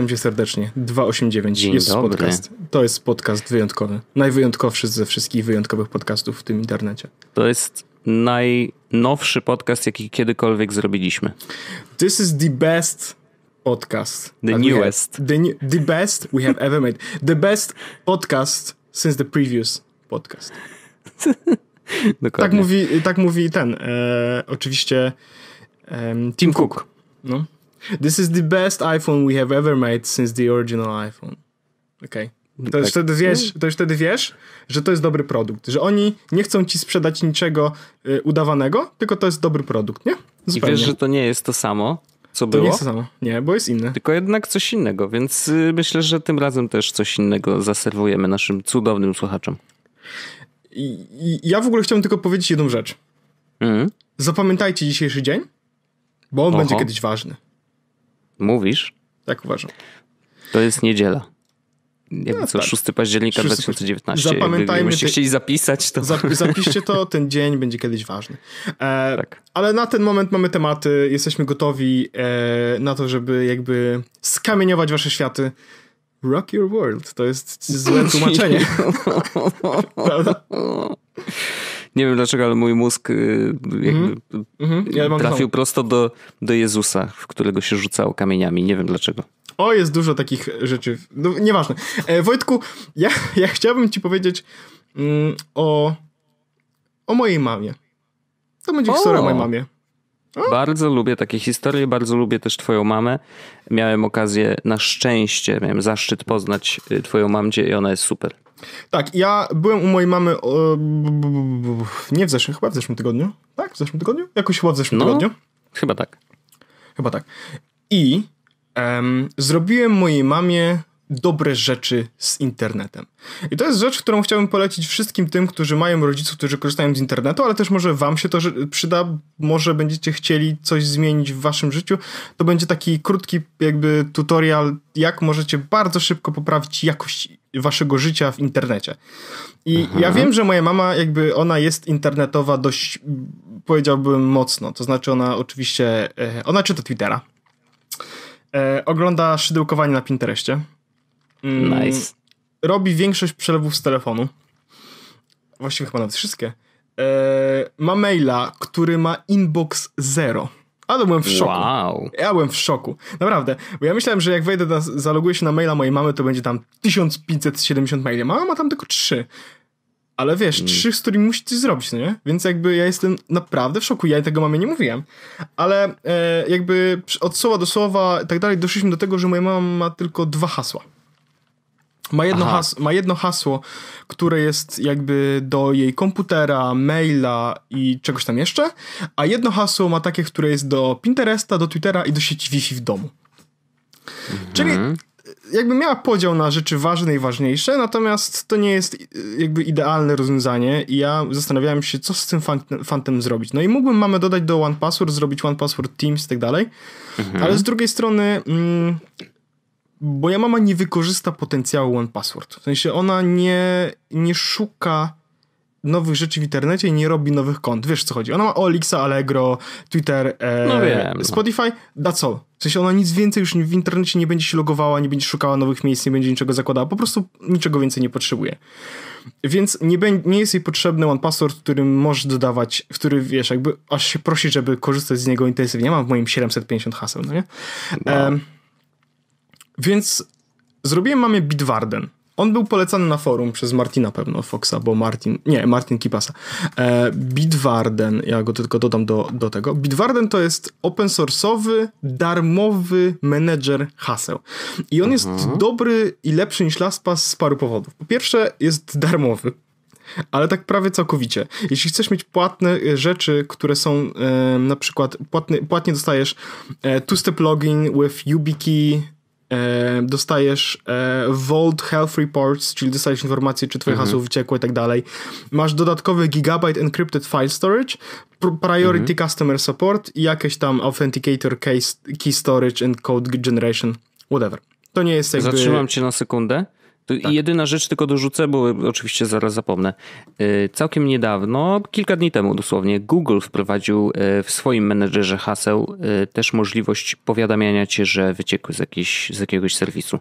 Witam cię serdecznie. 289 Dzień jest podcast. To jest podcast wyjątkowy. Najwyjątkowszy ze wszystkich wyjątkowych podcastów w tym internecie. To jest najnowszy podcast, jaki kiedykolwiek zrobiliśmy. This is the best podcast. The newest. Have, the, new, the best we have ever made. The best podcast since the previous podcast. Dokładnie. Tak mówi, tak mówi ten, e, oczywiście e, Tim, Tim Cook. Cook. No. This is the best iPhone we have ever made since the original iPhone. Okej. Okay. To, tak. wtedy wiesz, to już wtedy wiesz, że to jest dobry produkt. Że oni nie chcą ci sprzedać niczego y, udawanego, tylko to jest dobry produkt, nie? Zupełnie. I wiesz, że to nie jest to samo, co to było. To nie jest to samo. Nie, bo jest inne. Tylko jednak coś innego, więc y, myślę, że tym razem też coś innego zaserwujemy naszym cudownym słuchaczom. I, i ja w ogóle chciałem tylko powiedzieć jedną rzecz. Mm. Zapamiętajcie dzisiejszy dzień, bo on Oho. będzie kiedyś ważny. Mówisz? Tak uważam. To jest niedziela. Jakby no, co, tak. 6 października 6... 2019. Zapamiętajmy. Jakbyście te... chcieli zapisać, to... zapiszcie to, ten dzień będzie kiedyś ważny. E, tak. Ale na ten moment mamy tematy, jesteśmy gotowi e, na to, żeby jakby skamieniować wasze światy. Rock your world, to jest złe tłumaczenie. Prawda? Nie wiem dlaczego, ale mój mózg y, jakby mhm. Mhm. trafił prosto do, do Jezusa, w którego się rzucało kamieniami. Nie wiem dlaczego. O, jest dużo takich rzeczy. No, nieważne. E, Wojtku, ja, ja chciałbym ci powiedzieć mm, o, o mojej mamie. To będzie historia o mojej mamie. O. Bardzo lubię takie historie, bardzo lubię też twoją mamę. Miałem okazję, na szczęście, miałem zaszczyt poznać y, twoją mamdzie i ona jest super. Tak, ja byłem u mojej mamy nie w zeszłym, chyba w zeszłym tygodniu. Tak, w zeszłym tygodniu? Jakoś chyba w zeszłym no, tygodniu. Chyba tak. Chyba tak. I um, zrobiłem mojej mamie dobre rzeczy z internetem. I to jest rzecz, którą chciałbym polecić wszystkim tym, którzy mają rodziców, którzy korzystają z internetu, ale też może wam się to przyda, może będziecie chcieli coś zmienić w waszym życiu. To będzie taki krótki jakby tutorial, jak możecie bardzo szybko poprawić jakość waszego życia w internecie. I Aha. ja mhm. wiem, że moja mama, jakby ona jest internetowa dość, powiedziałbym, mocno. To znaczy, ona oczywiście, e, ona czyta Twittera, e, ogląda szydełkowanie na Pinterestie. Mm, nice. Robi większość przelewów z telefonu. Właściwie chyba nawet wszystkie. E, ma maila, który ma inbox zero. Ale byłem w szoku. Wow. Ja byłem w szoku. Naprawdę. Bo ja myślałem, że jak wejdę, na, zaloguję się na maila mojej mamy, to będzie tam 1570 maili. Mama ma tam tylko 3. Ale wiesz, mm. trzy 3, z którymi musisz coś zrobić, no nie? Więc jakby ja jestem naprawdę w szoku. Ja tego mamy nie mówiłem. Ale e, jakby od słowa do słowa i tak dalej doszliśmy do tego, że moja mama ma tylko dwa hasła. Ma jedno, has, ma jedno hasło, które jest jakby do jej komputera, maila i czegoś tam jeszcze, a jedno hasło ma takie, które jest do Pinteresta, do Twittera i do sieci Wi-Fi w domu. Mhm. Czyli jakby miała podział na rzeczy ważne i ważniejsze, natomiast to nie jest y, jakby idealne rozwiązanie i ja zastanawiałem się, co z tym fantem zrobić. No i mógłbym mamy dodać do OnePassword, zrobić OnePassword Teams i tak dalej, mhm. ale z drugiej strony mm, moja mama nie wykorzysta potencjału One Password. W sensie ona nie, nie szuka nowych rzeczy w internecie i nie robi nowych kont. Wiesz co chodzi? Ona ma Olixa, Allegro, Twitter, e, no wiem, no. Spotify, Da that's all. W sensie ona nic więcej już w internecie nie będzie się logowała, nie będzie szukała nowych miejsc, nie będzie niczego zakładała, po prostu niczego więcej nie potrzebuje. Więc nie, be- nie jest jej potrzebny One Password, który możesz dodawać, w który wiesz, jakby aż się prosi, żeby korzystać z niego intensywnie. Ja mam w moim 750 haseł, no nie? No. E, więc zrobiłem mamy Bitwarden. On był polecany na forum przez Martina pewno, Foxa, bo Martin, nie, Martin Kipasa. E, Bitwarden, ja go tylko dodam do, do tego. Bitwarden to jest open source'owy, darmowy menedżer haseł. I on mhm. jest dobry i lepszy niż LastPass z paru powodów. Po pierwsze, jest darmowy. Ale tak prawie całkowicie. Jeśli chcesz mieć płatne e, rzeczy, które są e, na przykład płatny, płatnie dostajesz e, two-step login with YubiKey, E, dostajesz e, Vault Health Reports, czyli dostajesz informacje, czy twoje mhm. hasło wyciekło i tak dalej. Masz dodatkowy gigabyte encrypted file storage, priority mhm. customer support i jakieś tam authenticator case, key storage and code generation, whatever. To nie jest jakby... Zatrzymam cię na sekundę. Tak. Jedyna rzecz tylko dorzucę, bo oczywiście zaraz zapomnę. Y, całkiem niedawno, kilka dni temu dosłownie, Google wprowadził y, w swoim menedżerze haseł y, też możliwość powiadamiania cię, że wyciekły z, jakiś z jakiegoś serwisu.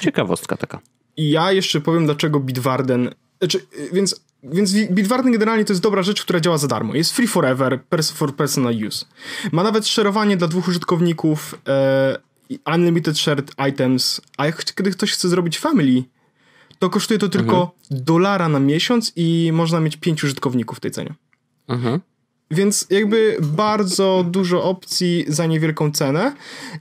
Ciekawostka taka. I ja jeszcze powiem, dlaczego Bitwarden. Znaczy, więc, więc Bitwarden generalnie to jest dobra rzecz, która działa za darmo. Jest free forever, for personal use. Ma nawet szerowanie dla dwóch użytkowników. E, unlimited shared items. A jak, kiedy ktoś chce zrobić family to kosztuje to tylko mhm. dolara na miesiąc i można mieć pięciu użytkowników w tej cenie. Mhm. Więc jakby bardzo dużo opcji za niewielką cenę.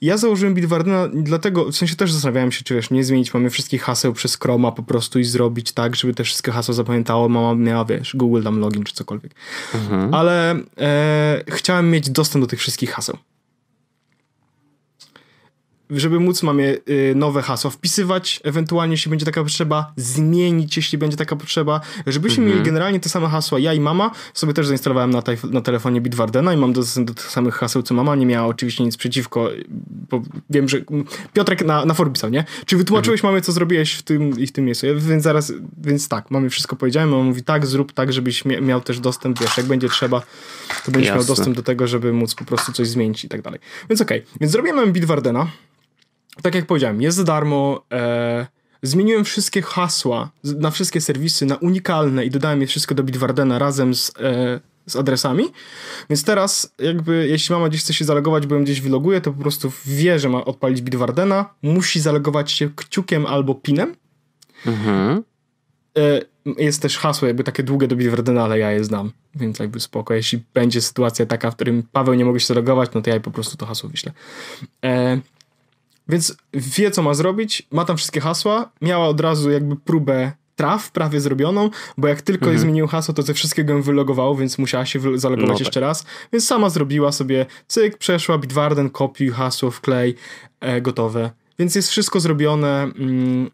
Ja założyłem Bitwardena dlatego, w sensie też zastanawiałem się, czy wiesz, nie zmienić mamy wszystkich haseł przez Chroma po prostu i zrobić tak, żeby te wszystkie hasła zapamiętało, mama miała, wiesz, Google tam login czy cokolwiek. Mhm. Ale e, chciałem mieć dostęp do tych wszystkich haseł żeby móc mamy nowe hasła wpisywać, ewentualnie jeśli będzie taka potrzeba, zmienić, jeśli będzie taka potrzeba, żebyśmy mhm. mieli generalnie te same hasła. Ja i mama sobie też zainstalowałem na, na telefonie Bitwardena i mam dostęp do tych samych haseł, co mama. Nie miała oczywiście nic przeciwko, bo wiem, że Piotrek na, na forum pisał, nie? Czy wytłumaczyłeś mhm. co zrobiłeś w tym i w tym miejscu? Ja, więc zaraz, więc tak, mamie wszystko powiedziałem, on mówi tak, zrób tak, żebyś miał też dostęp, wiesz, jak będzie trzeba, to będziesz Jasne. miał dostęp do tego, żeby móc po prostu coś zmienić i tak dalej. Więc okej, okay. więc zrobiłem Bitwardena, tak jak powiedziałem, jest za darmo. E, zmieniłem wszystkie hasła na wszystkie serwisy na unikalne i dodałem je wszystko do Bitwardena razem z, e, z adresami. Więc teraz, jakby, jeśli mama gdzieś chce się zalogować, bo ją gdzieś wyloguje, to po prostu wie, że ma odpalić Bitwardena. Musi zalogować się kciukiem albo pinem. Mhm. E, jest też hasło jakby takie długie do Bitwardena, ale ja je znam, więc jakby spoko. Jeśli będzie sytuacja taka, w którym Paweł nie mogę się zalogować, no to ja po prostu to hasło wyślę. E, więc wie, co ma zrobić, ma tam wszystkie hasła, miała od razu jakby próbę traf prawie zrobioną, bo jak tylko mhm. zmienił hasło, to ze wszystkiego ją wylogowało, więc musiała się zalogować no tak. jeszcze raz. Więc sama zrobiła sobie cyk, przeszła Bitwarden, kopiuj hasło, wklej, e, gotowe. Więc jest wszystko zrobione. Mm,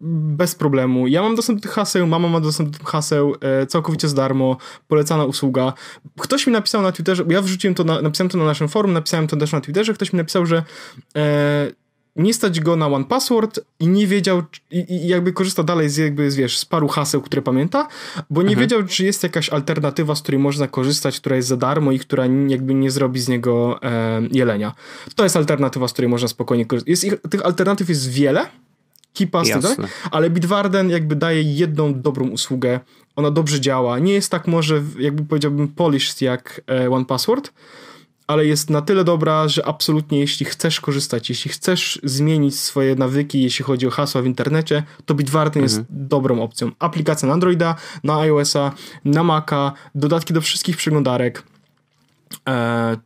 bez problemu. Ja mam dostęp do tych haseł, mama ma dostęp do tych haseł, e, całkowicie za darmo, polecana usługa. Ktoś mi napisał na Twitterze, bo ja wrzuciłem to, na, napisałem to na naszym forum, napisałem to też na Twitterze, ktoś mi napisał, że e, nie stać go na One Password i nie wiedział, i, i, jakby korzysta dalej z, jakby, z, wiesz, z paru haseł, które pamięta, bo nie mhm. wiedział, czy jest jakaś alternatywa, z której można korzystać, która jest za darmo i która jakby nie zrobi z niego e, jelenia. To jest alternatywa, z której można spokojnie korzystać. Jest ich, tych alternatyw jest wiele, Kipas, tak? ale Bitwarden jakby daje jedną dobrą usługę, ona dobrze działa, nie jest tak może, jakby powiedziałbym, polished jak e, One Password, ale jest na tyle dobra, że absolutnie jeśli chcesz korzystać, jeśli chcesz zmienić swoje nawyki, jeśli chodzi o hasła w internecie, to Bitwarden mhm. jest dobrą opcją. Aplikacja na Androida, na iOS-a, na Maca, dodatki do wszystkich przeglądarek, E,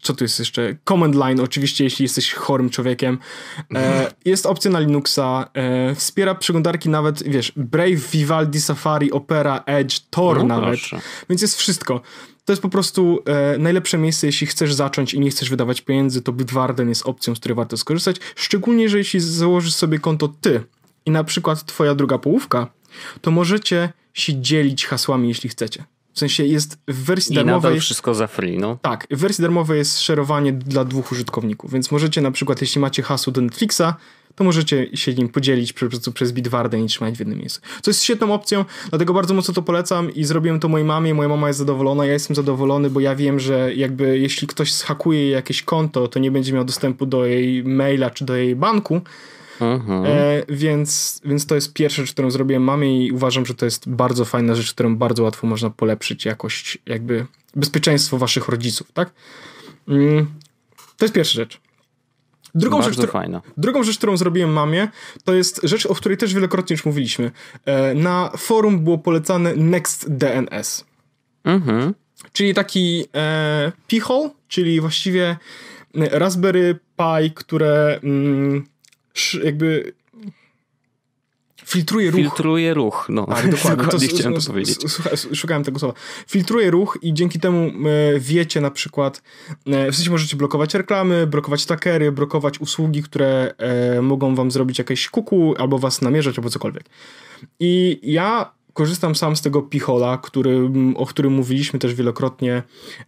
co tu jest jeszcze? Command line, oczywiście, jeśli jesteś chorym człowiekiem. E, jest opcja na Linuxa, e, wspiera przeglądarki nawet, wiesz, Brave, Vivaldi, Safari, Opera, Edge, Tor no, nawet. Proszę. Więc jest wszystko. To jest po prostu najlepsze miejsce, jeśli chcesz zacząć i nie chcesz wydawać pieniędzy, to Bitwarden jest opcją, z której warto skorzystać. Szczególnie, że jeśli założysz sobie konto ty i na przykład twoja druga połówka, to możecie się dzielić hasłami, jeśli chcecie. W sensie jest w wersji I darmowej. Nadal wszystko za free, no? Tak, w wersji darmowej jest szerowanie dla dwóch użytkowników, więc możecie na przykład, jeśli macie hasło do Netflixa, to możecie się nim podzielić po prostu przez Bitwardę i trzymać w jednym miejscu. Co jest świetną opcją, dlatego bardzo mocno to polecam i zrobiłem to mojej mamie, moja mama jest zadowolona, ja jestem zadowolony, bo ja wiem, że jakby jeśli ktoś schakuje jakieś konto, to nie będzie miał dostępu do jej maila czy do jej banku, Mhm. E, więc, więc to jest pierwsza rzecz, którą zrobiłem mamie i uważam, że to jest bardzo fajna rzecz, którą bardzo łatwo można polepszyć jakość, jakby bezpieczeństwo waszych rodziców, tak? Mm, to jest pierwsza rzecz. Drugą rzecz, fajna. drugą rzecz, którą zrobiłem mamie, to jest rzecz, o której też wielokrotnie już mówiliśmy. E, na forum było polecane NextDNS. Mhm. Czyli taki e, pichol, czyli właściwie Raspberry Pi, które mm, jakby Filtruje ruch. Filtruje ruch, no. Tak, dokładnie. No dokładnie to, chciałem to powiedzieć. Szukałem tego słowa. Filtruje ruch i dzięki temu e, wiecie na przykład, e, w sensie możecie blokować reklamy, blokować takery, blokować usługi, które e, mogą wam zrobić jakieś kuku, albo was namierzać, albo cokolwiek. I ja korzystam sam z tego pichola, który, o którym mówiliśmy też wielokrotnie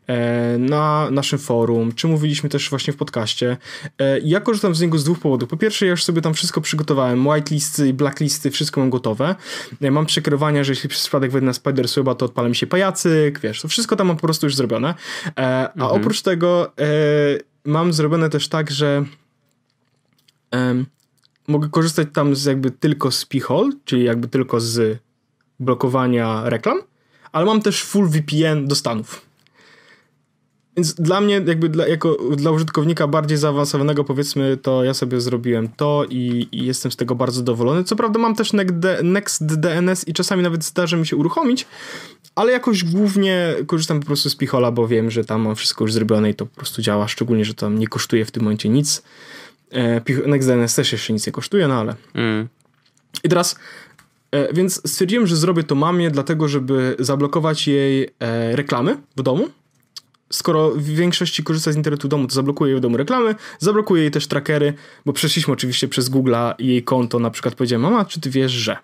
e, na naszym forum, czy mówiliśmy też właśnie w podcaście. E, ja korzystam z niego z dwóch powodów. Po pierwsze, ja już sobie tam wszystko przygotowałem, whitelisty, blacklisty, wszystko mam gotowe. E, mam przekierowania, że jeśli przez przypadek wejdę na spider słaba, to odpala mi się pajacyk, wiesz, to wszystko tam mam po prostu już zrobione. A mhm. oprócz tego mam zrobione też tak, że mogę korzystać tam z jakby tylko z pichol, czyli jakby tylko z blokowania reklam, ale mam też full VPN do Stanów. Więc dla mnie, jakby dla, jako dla użytkownika bardziej zaawansowanego, powiedzmy, to ja sobie zrobiłem to i, i jestem z tego bardzo zadowolony. Co prawda mam też Next DNS i czasami nawet zdarzy mi się uruchomić, ale jakoś głównie korzystam po prostu z Pichola, bo wiem, że tam mam wszystko już zrobione i to po prostu działa, szczególnie, że tam nie kosztuje w tym momencie nic. E, NextDNS też jeszcze nic nie kosztuje, no ale... Mm. I teraz E, więc stwierdziłem, że zrobię to mamie, dlatego żeby zablokować jej e, reklamy w domu. Skoro w większości korzysta z internetu w domu, to zablokuję jej w domu reklamy, zablokuję jej też trackery, bo przeszliśmy oczywiście przez Google'a jej konto, na przykład powiedziałem, mama, czy ty wiesz, że?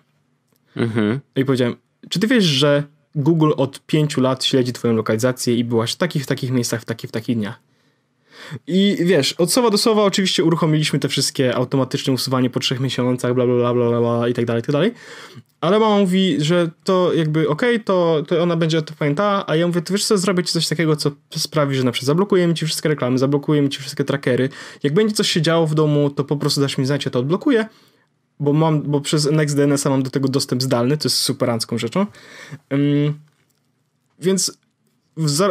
Mhm. I powiedziałem, czy ty wiesz, że Google od pięciu lat śledzi twoją lokalizację i byłaś w takich, w takich miejscach, w takich, w takich dniach? I wiesz, od słowa do słowa oczywiście uruchomiliśmy te wszystkie automatyczne usuwanie po trzech miesiącach, bla, bla, bla, bla, bla i tak dalej, i tak dalej. Ale mama mówi, że to jakby okej, okay, to, to ona będzie to pamiętała, a ja mówię, to wiesz co, zrobić coś takiego, co sprawi, że na przykład zablokujemy ci wszystkie reklamy, zablokujemy ci wszystkie trackery. Jak będzie coś się działo w domu, to po prostu dasz mi znać, ja to odblokuję bo mam, bo przez nextdns mam do tego dostęp zdalny, to jest superancką rzeczą. Um, więc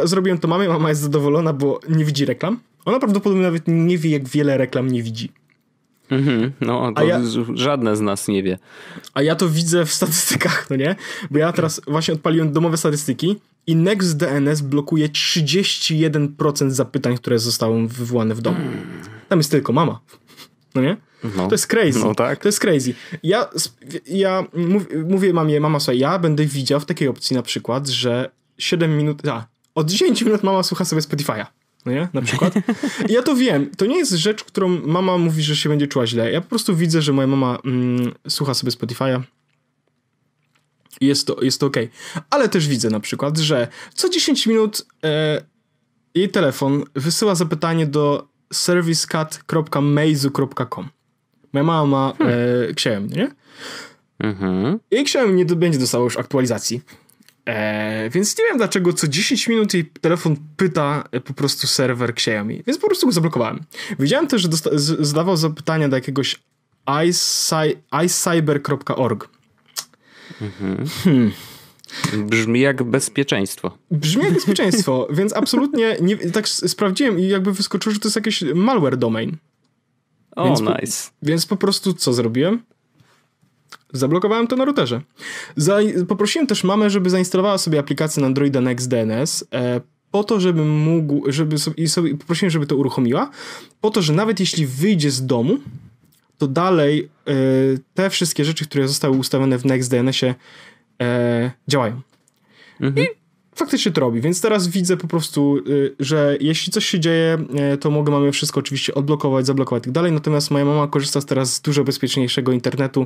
zrobiłem to mamie, mama jest zadowolona, bo nie widzi reklam. Ona prawdopodobnie nawet nie wie, jak wiele reklam nie widzi. Mhm, no, to ja, żadne z nas nie wie. A ja to widzę w statystykach, no nie? Bo ja teraz właśnie odpaliłem domowe statystyki i NextDNS blokuje 31% zapytań, które zostały wywołane w domu. Tam jest tylko mama. No nie? No. To jest crazy. No, tak. To jest crazy. Ja, ja mówię mamie, mama słuchaj, ja będę widział w takiej opcji na przykład, że 7 minut, a, od 10 minut mama słucha sobie Spotify'a. No nie? Na przykład. I ja to wiem. To nie jest rzecz, którą mama mówi, że się będzie czuła źle. Ja po prostu widzę, że moja mama mm, słucha sobie Spotify'a. Jest to, jest to okej. Okay. Ale też widzę na przykład, że co 10 minut e, jej telefon wysyła zapytanie do servicecat.meizu.com. Moja mama ma e, hmm. e, nie? Mhm. Jej księgę nie będzie dostała już aktualizacji. E, więc nie wiem dlaczego co 10 minut jej telefon pyta e, po prostu serwer Xiaomi, więc po prostu go zablokowałem. Widziałem też, że zdawał zapytania do jakiegoś icyber.org. Mhm. Hmm. Brzmi jak bezpieczeństwo. Brzmi jak bezpieczeństwo, więc absolutnie nie, tak sprawdziłem i jakby wyskoczyło, że to jest jakiś malware domain. O, nice. Po, więc po prostu co zrobiłem? Zablokowałem to na routerze. poprosiłem też mamę, żeby zainstalowała sobie aplikację na Androida NextDNS e, po to, żebym mógł, żeby sobie, sobie, poprosiłem, żeby to uruchomiła, po to, że nawet jeśli wyjdzie z domu, to dalej e, te wszystkie rzeczy, które zostały ustawione w NextDNS-ie e, działają. Mhm. I faktycznie to robi, więc teraz widzę po prostu, y, że jeśli coś się dzieje, y, to mogę mamy wszystko oczywiście odblokować, zablokować i tak dalej, natomiast moja mama korzysta teraz z dużo bezpieczniejszego internetu,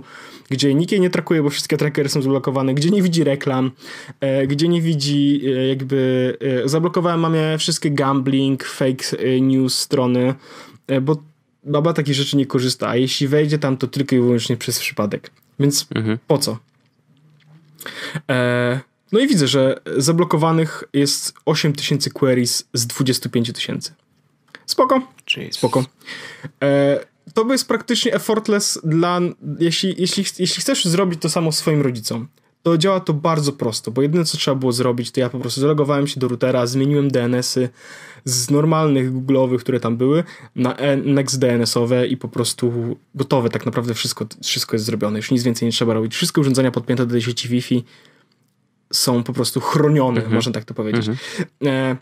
gdzie nikt jej nie trakuje, bo wszystkie trackery są zablokowane, gdzie nie widzi reklam, e, gdzie nie widzi e, jakby... E, zablokowałem mamie wszystkie gambling, fake news strony, bo baba takich rzeczy nie korzysta, a jeśli wejdzie tam, to tylko i wyłącznie przez przypadek. Więc mhm. po co? Eee, no i widzę, że zablokowanych jest 8000 queries z 25 tysięcy. Spoko. Jeez. Spoko. E, to jest praktycznie effortless dla... Jeśli, jeśli, jeśli chcesz zrobić to samo swoim rodzicom, to działa to bardzo prosto, bo jedyne co trzeba było zrobić, to ja po prostu zalogowałem się do routera, zmieniłem DNS-y z normalnych google'owych, które tam były, na next DNS-owe i po prostu gotowe tak naprawdę wszystko, wszystko jest zrobione. Już nic więcej nie trzeba robić. Wszystkie urządzenia podpięte do sieci Wi-Fi, są po prostu chronione, mhm. można tak to powiedzieć. Mhm. E,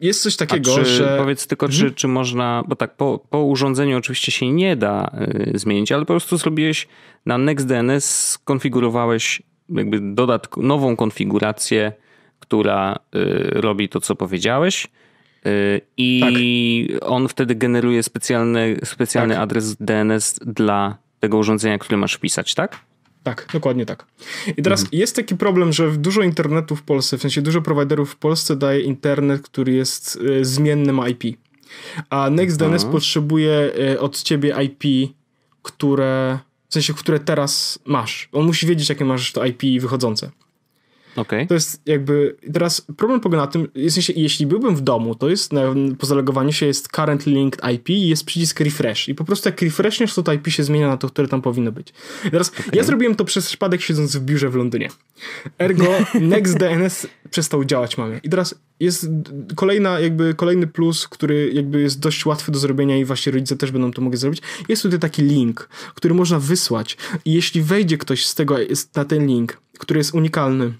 jest coś takiego, czy, że. Powiedz tylko, czy, mhm. czy można, bo tak, po, po urządzeniu oczywiście się nie da y, zmienić, ale po prostu zrobiłeś na NextDNS, skonfigurowałeś jakby dodatk- nową konfigurację, która y, robi to, co powiedziałeś. Y, I tak. on wtedy generuje specjalny, specjalny tak. adres DNS dla tego urządzenia, które masz wpisać, tak? Tak, dokładnie tak. I teraz mhm. jest taki problem, że dużo internetu w Polsce, w sensie dużo prowajderów w Polsce daje internet, który jest y, zmiennym IP. A NextDNS potrzebuje e, od ciebie IP, które w sensie, które teraz masz. On musi wiedzieć, jakie masz to IP wychodzące. Okay. To jest jakby. Teraz problem polega na tym, w sensie, jeśli byłbym w domu, to jest na, po zalogowaniu się jest current linked IP i jest przycisk refresh. I po prostu jak refreshniesz, to, to IP się zmienia na to, które tam powinno być. I teraz okay. ja zrobiłem to przez przypadek siedząc w biurze w Londynie. Ergo NextDNS przestał działać mamy. I teraz jest kolejna, jakby kolejny plus, który jakby jest dość łatwy do zrobienia i właśnie rodzice też będą to mogli zrobić. Jest tutaj taki link, który można wysłać. I jeśli wejdzie ktoś z tego, na ten link, który jest unikalny,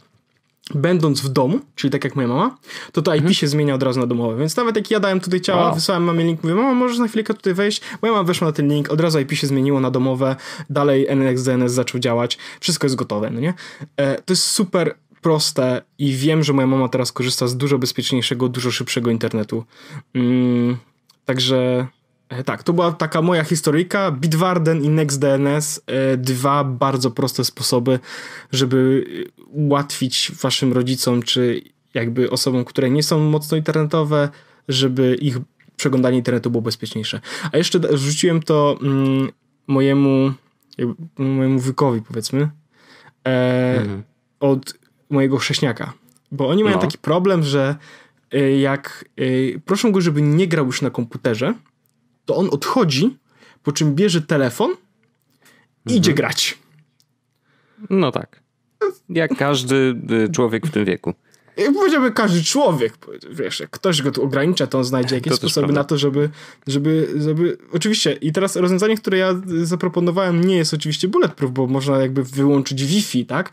będąc w domu, czyli tak jak moja mama, to to IP mhm. się zmienia od razu na domowe. Więc nawet jak ja dałem tutaj ciała, wow. wysłałem mamie link, mówię, mama, możesz na chwilkę tutaj wejść? Moja mama weszła na ten link, od razu IP się zmieniło na domowe, dalej NXDNS zaczął działać, wszystko jest gotowe, no nie? E, to jest super proste i wiem, że moja mama teraz korzysta z dużo bezpieczniejszego, dużo szybszego internetu. Mm, także E, tak, to była taka moja historyjka. Bitwarden i NextDNS, e, dwa bardzo proste sposoby, żeby e, ułatwić waszym rodzicom, czy jakby osobom, które nie są mocno internetowe, żeby ich przeglądanie internetu było bezpieczniejsze. A jeszcze rzuciłem to mm, mojemu, mojemu wykowi, powiedzmy, e, mhm. od mojego chrześniaka. Bo oni mają no. taki problem, że jak y, proszą go, żeby nie grał już na komputerze, to on odchodzi, po czym bierze telefon i mhm. idzie grać. No tak. Jak każdy y, człowiek w tym wieku. Jak powiedziałby każdy człowiek, wiesz, jak ktoś go tu ogranicza, to on znajdzie jakieś to sposoby na to, żeby, żeby, żeby... Oczywiście, i teraz rozwiązanie, które ja zaproponowałem nie jest oczywiście bulletproof, bo można jakby wyłączyć Wi-Fi, tak?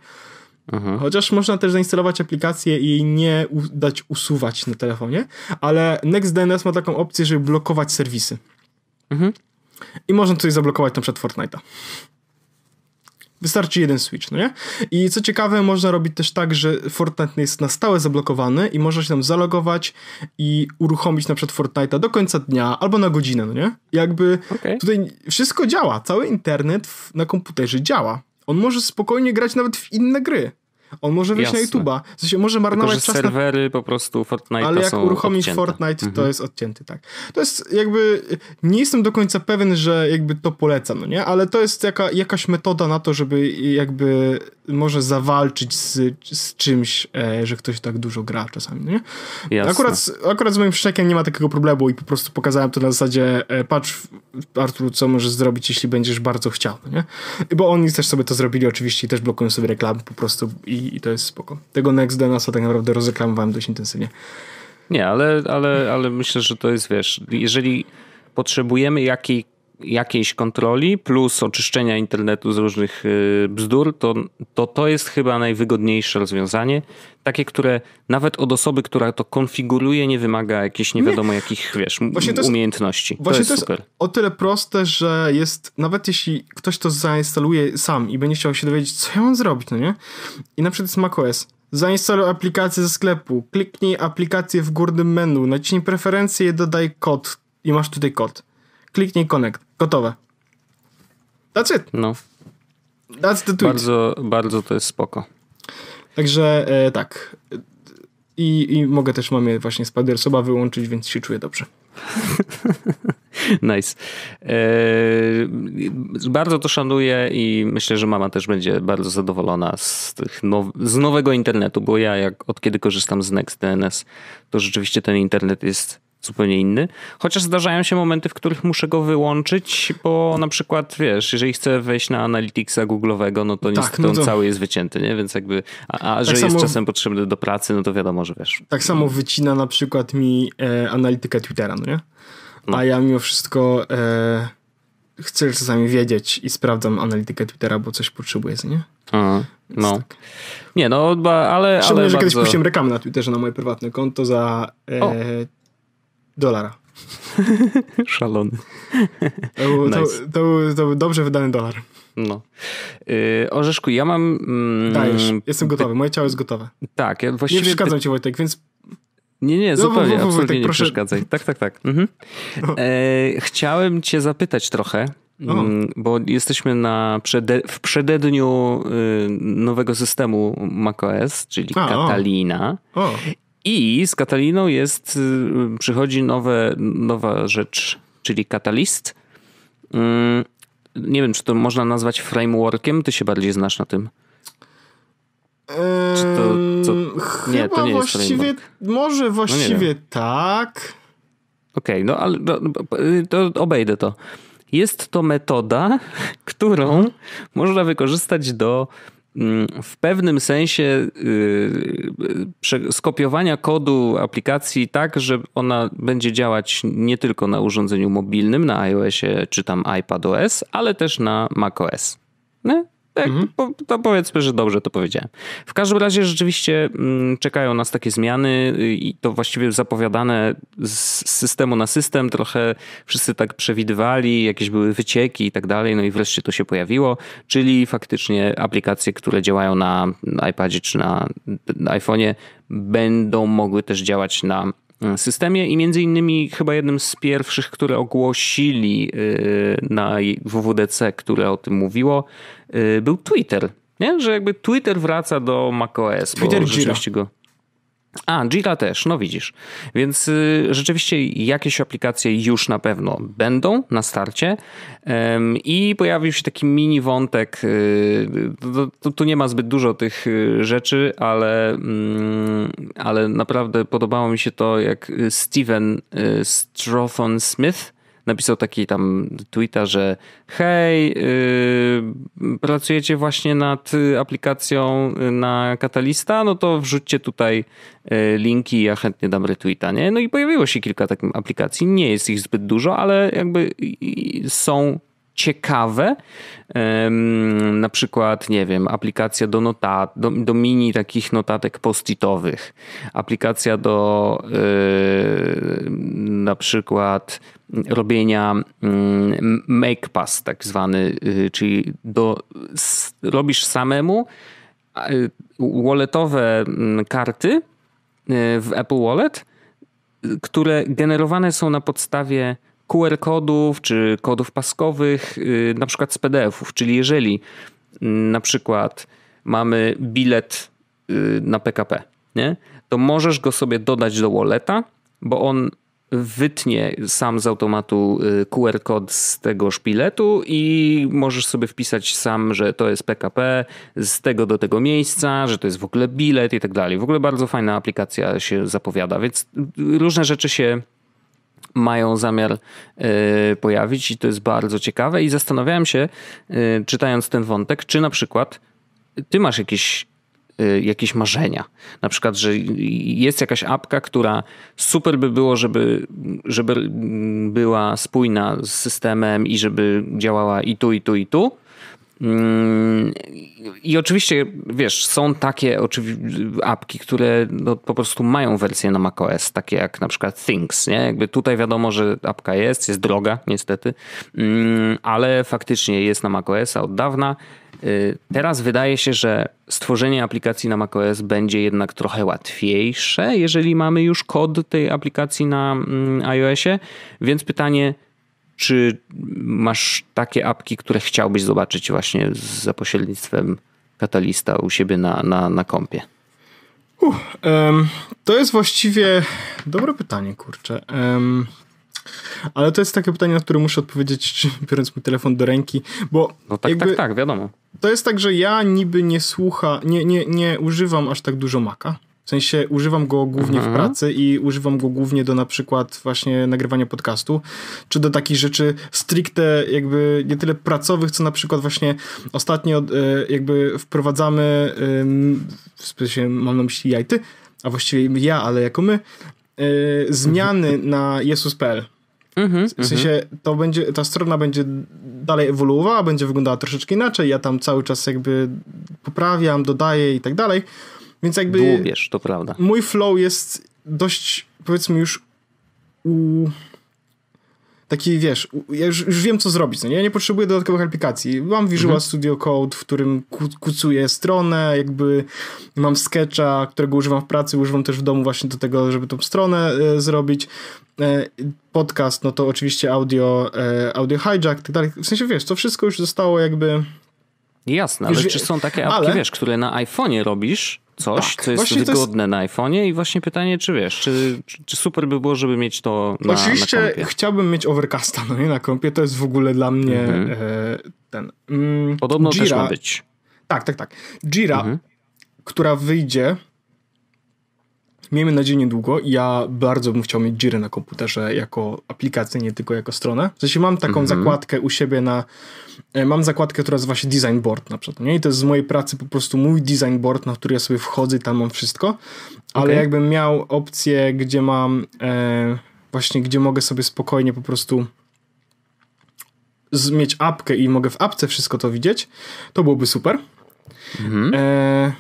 Mhm. Chociaż można też zainstalować aplikację i jej nie dać usuwać na telefonie, ale NextDNS ma taką opcję, żeby blokować serwisy. Mhm. I można tutaj zablokować na przykład Fortnite'a. Wystarczy jeden switch, no nie? I co ciekawe, można robić też tak, że Fortnite jest na stałe zablokowany i można się tam zalogować i uruchomić na przykład Fortnite'a do końca dnia albo na godzinę, no nie? Jakby okay. tutaj wszystko działa, cały internet na komputerze działa. On może spokojnie grać nawet w inne gry. On może wyjść Jasne. na YouTube'a. W sensie może marnować Tylko, czas. serwery na... po prostu Fortnite Ale jak uruchomić odcięte. Fortnite, mhm. to jest odcięty, tak. To jest jakby. Nie jestem do końca pewien, że jakby to polecam, no nie? Ale to jest jaka, jakaś metoda na to, żeby jakby może zawalczyć z, z czymś, e, że ktoś tak dużo gra czasami, no nie? Jasne. Akurat, akurat z moim szczekiem nie ma takiego problemu i po prostu pokazałem to na zasadzie e, patrz, Artur, co możesz zrobić, jeśli będziesz bardzo chciał, no nie? Bo oni też sobie to zrobili oczywiście i też blokują sobie reklamy po prostu i i, to jest spoko. Tego Next DNS-a tak naprawdę rozreklamowałem dość intensywnie. Nie, ale, ale, ale myślę, że to jest, wiesz, jeżeli potrzebujemy jakiej jakiejś kontroli plus oczyszczenia internetu z różnych y, bzdur, to, to to jest chyba najwygodniejsze rozwiązanie. Takie, które nawet od osoby, która to konfiguruje, nie wymaga jakichś nie wiadomo nie. jakich, wiesz, właśnie to jest, umiejętności. Właśnie to jest, to jest super. o tyle proste, że jest, nawet jeśli ktoś to zainstaluje sam i będzie chciał się dowiedzieć, co ja mam zrobić, no nie? I na przykład jest macOS, Zainstaluj aplikację ze sklepu. Kliknij aplikację w górnym menu. Naciśnij preferencje i dodaj kod. I masz tutaj kod. Kliknij connect. Gotowe. That's it. No. That's the tweet. Bardzo, bardzo to jest spoko. Także e, tak. I, I mogę też mamie właśnie spider soba wyłączyć, więc się czuję dobrze. nice. Eee, bardzo to szanuję i myślę, że mama też będzie bardzo zadowolona z, tych now z nowego internetu, bo ja jak od kiedy korzystam z NextDNS, to rzeczywiście ten internet jest zupełnie inny. Chociaż zdarzają się momenty, w których muszę go wyłączyć, bo na przykład, wiesz, jeżeli chcę wejść na Analyticsa Google'owego, no to tak, niestety no to... on cały jest wycięty, nie? Więc jakby, a, a tak że jest czasem potrzebny do pracy, no to wiadomo, że wiesz. Tak samo wycina na przykład mi e, analitykę Twittera, no nie? No. A ja mimo wszystko e, chcę czasami wiedzieć i sprawdzam analitykę Twittera, bo coś potrzebuję, nie? Aha, no. Tak. Nie, no, ale... Szczególnie, ale że bardzo... kiedyś puściłem reklamę na Twitterze na moje prywatne konto za... E, dolara. Szalony. To był, nice. to, to, to był dobrze wydany dolar. No. Yy, Orzeszku, ja mam... Mm, Dajesz, jestem gotowy, moje ciało jest gotowe. Tak, ja właściwie... Nie przeszkadzam ci Wojtek, więc nie, nie, no, zupełnie, no, absolutnie tak, nie proszę. przeszkadzaj. Tak, tak, tak. Mhm. No. E, chciałem cię zapytać trochę, mm, bo jesteśmy na przede, w przededniu y, nowego systemu macOS, czyli A, Catalina. O. O. I z Kataliną jest, y, przychodzi nowe, nowa rzecz, czyli Catalyst. Y, nie wiem, czy to można nazwać frameworkiem. Ty się bardziej znasz na tym. Czy to, to... Nie, to nie jest framework. Może no właściwie no tak. Okej, okay, no ale to, no, no, y, to obejdę to. Jest to metoda, którą można wykorzystać do Mm, w pewnym sensie y, skopiowania kodu aplikacji tak, że ona będzie działać nie tylko na urządzeniu mobilnym, na iOSie czy tam iPadOS, ale też na macOS. No? Tak, mhm. Po, to powiedzmy, że dobrze to powiedziałem. W każdym razie rzeczywiście m, mm, czekają nas takie zmiany y, i to właściwie zapowiadane z systemu na system. Trochę wszyscy tak przewidywali, jakieś były wycieki i tak dalej, no i wreszcie to się pojawiło, czyli faktycznie aplikacje, które działają na iPadzie czy na, na iPhone'ie będą mogły też działać na systemie i między innymi chyba jednym z pierwszych, które ogłosili y, na WWDC, które o tym mówiło, y, był Twitter. Nie? Że jakby Twitter wraca do macOS. Twitter bo rzeczywiście go a, Jira też, no widzisz. Więc y, rzeczywiście jakieś aplikacje już na pewno będą na starcie Ym, i pojawił się taki mini wątek. Y, tu nie ma zbyt dużo tych y, rzeczy, ale, mm, ale naprawdę podobało mi się to, jak y, Steven y, Strothon Smith napisał taki tam tweeta, że hej, yy, pracujecie właśnie nad aplikacją na Katalista, no to wrzućcie tutaj y, linki, ja chętnie dam retweeta, nie? No i pojawiło się kilka takich aplikacji, nie jest ich zbyt dużo, ale jakby są ciekawe. Na przykład, nie wiem, aplikacja do notat, do, do mini takich notatek postitowych, aplikacja do yy, na przykład robienia mm, make pass tak zwany, y, czyli do, robisz samemu y, walletowe mm, karty y, w Apple Wallet, które generowane są na podstawie QR kodów czy kodów paskowych, na przykład z PDF-ów. Czyli jeżeli mm, na przykład mamy bilet na PKP, nie? to możesz go sobie dodać do walleta, bo on wytnie sam z automatu y, QR kod z tego szpiletu i możesz sobie wpisać sam, że to jest PKP z tego do tego miejsca, że to jest w ogóle bilet i tak dalej. W ogóle bardzo fajna aplikacja się zapowiada, więc y, różne rzeczy się mają zamiar y, pojawić i to jest bardzo ciekawe i zastanawiałem się czytając ten wątek, czy na przykład ty masz jakieś Y, jakieś marzenia. Na przykład, że jest jakaś apka, która super by było, żeby, żeby była spójna z systemem i żeby działała i tu, i tu, i tu. Mm, I oczywiście, wiesz, są takie apki, które no, po prostu mają wersję na macOS, takie jak na przykład Things, nie? Jakby tutaj wiadomo, że apka jest, jest droga niestety, mm, ale faktycznie jest na macos od dawna. Y, teraz wydaje się, że stworzenie aplikacji na macOS będzie jednak trochę łatwiejsze, jeżeli mamy już kod tej aplikacji na mm, iOSie, więc pytanie, czy masz takie apki, które chciałbyś zobaczyć właśnie za pośrednictwem katalista u siebie na, na, na kompie? Uh, um, to jest właściwie dobre pytanie, kurczę. Um, ale to jest takie pytanie, na które muszę odpowiedzieć, biorąc mój telefon do ręki, bo. No tak, jakby, tak, tak, wiadomo. To jest tak, że ja niby nie słucha, nie, nie, nie używam aż tak dużo Maca. W sensie używam go głównie w mhm. pracy i używam go głównie do na przykład właśnie nagrywania podcastu, czy do takich rzeczy stricte jakby nie tyle pracowych, co na przykład właśnie ostatnio e, jakby wprowadzamy, w sensie mam na myśli jajty, ty, a właściwie ja, ale jako my, e, zmiany mhm. na Jesus.pl. Mhm, w sensie to będzie, ta strona będzie dalej ewoluowała, będzie wyglądała troszeczkę inaczej. Ja tam cały czas jakby poprawiam, dodaję i tak dalej. Więc jakby... Dłubiesz, to prawda. Mój flow jest dość, powiedzmy już u... Taki, wiesz, ja już, już, wiem, co zrobić. No nie? Ja nie potrzebuję dodatkowych aplikacji. Mam Visual mhm. Studio Code, w którym kucuję stronę, jakby mam Sketcha, którego używam w pracy, używam też w domu właśnie do tego, żeby tą stronę e, zrobić. E, podcast, no to oczywiście audio, e, audio hijack, tak dalej. W sensie, wiesz, to wszystko już zostało jakby... Jasne, ale czy są takie apki, ale... wiesz, które na iPhone'ie robisz coś, tak. co jest właśnie wygodne jest... na iPhone'ie i właśnie pytanie, czy wiesz, czy, czy, super by było, żeby mieć to na Oczywiście na chciałbym mieć Overcasta, no nie na kompie, to jest w ogóle dla mnie mhm. e, ten... Mm, Podobno Jira. też ma być. Tak, tak, tak. Jira, mhm. która wyjdzie miejmy nadzieję niedługo. Ja bardzo bym chciał mieć dziury na komputerze jako aplikację, nie tylko jako stronę. W sensie mam taką mm-hmm. zakładkę u siebie na... E, mam zakładkę, która nazywa się design board na przykład, nie? I to jest z mojej pracy po prostu mój design board, na który ja sobie wchodzę i tam mam wszystko. Ale okay. jakbym miał opcję, gdzie mam... E, właśnie, gdzie mogę sobie spokojnie po prostu mieć apkę i mogę w apce wszystko to widzieć, to byłoby super. Mhm. E,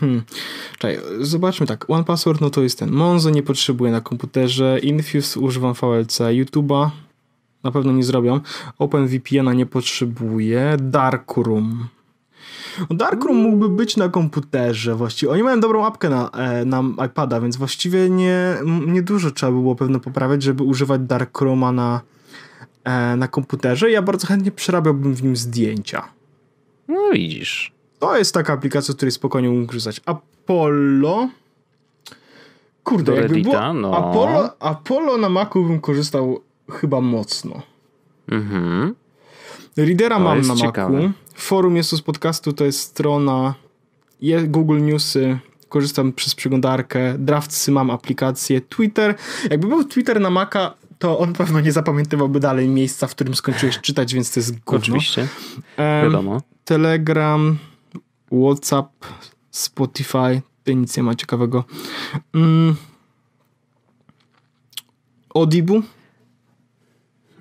Hmm. Czekaj, zobaczmy tak. OnePassword no to jest ten. Monzo nie potrzebuję na komputerze. Infuse używam VLC. YouTube'a na pewno nie zrobią. OpenVPN'a nie potrzebuję. Darkroom. No, Darkroom mógłby być na komputerze właściwie. Oni mają dobrą apkę na, e, na iPada, więc właściwie nie, nie dużo trzeba było pewno poprawiać, żeby używać Darkrooma na, e, na komputerze. Ja bardzo chętnie przerabiałbym w nim zdjęcia. No widzisz. To jest taka aplikacja, której spokojnie mógł korzystać. Apollo. Kurde, jakby Reddita, było no. Apollo, Apollo na Macu bym korzystał chyba mocno. Mhm. Readera to mam na ciekawe. Forum jest z podcastu, to jest strona Google Newsy. Korzystam przez przeglądarkę. Draftsy mam aplikację. Twitter. Jakby był Twitter na Maca, to on pewno nie zapamiętywałby dalej miejsca, w którym skończyłeś czytać, więc to jest gówno. Oczywiście. Um, Wiadomo. Telegram, WhatsApp, Spotify, tutaj nic nie ma ciekawego. Mm.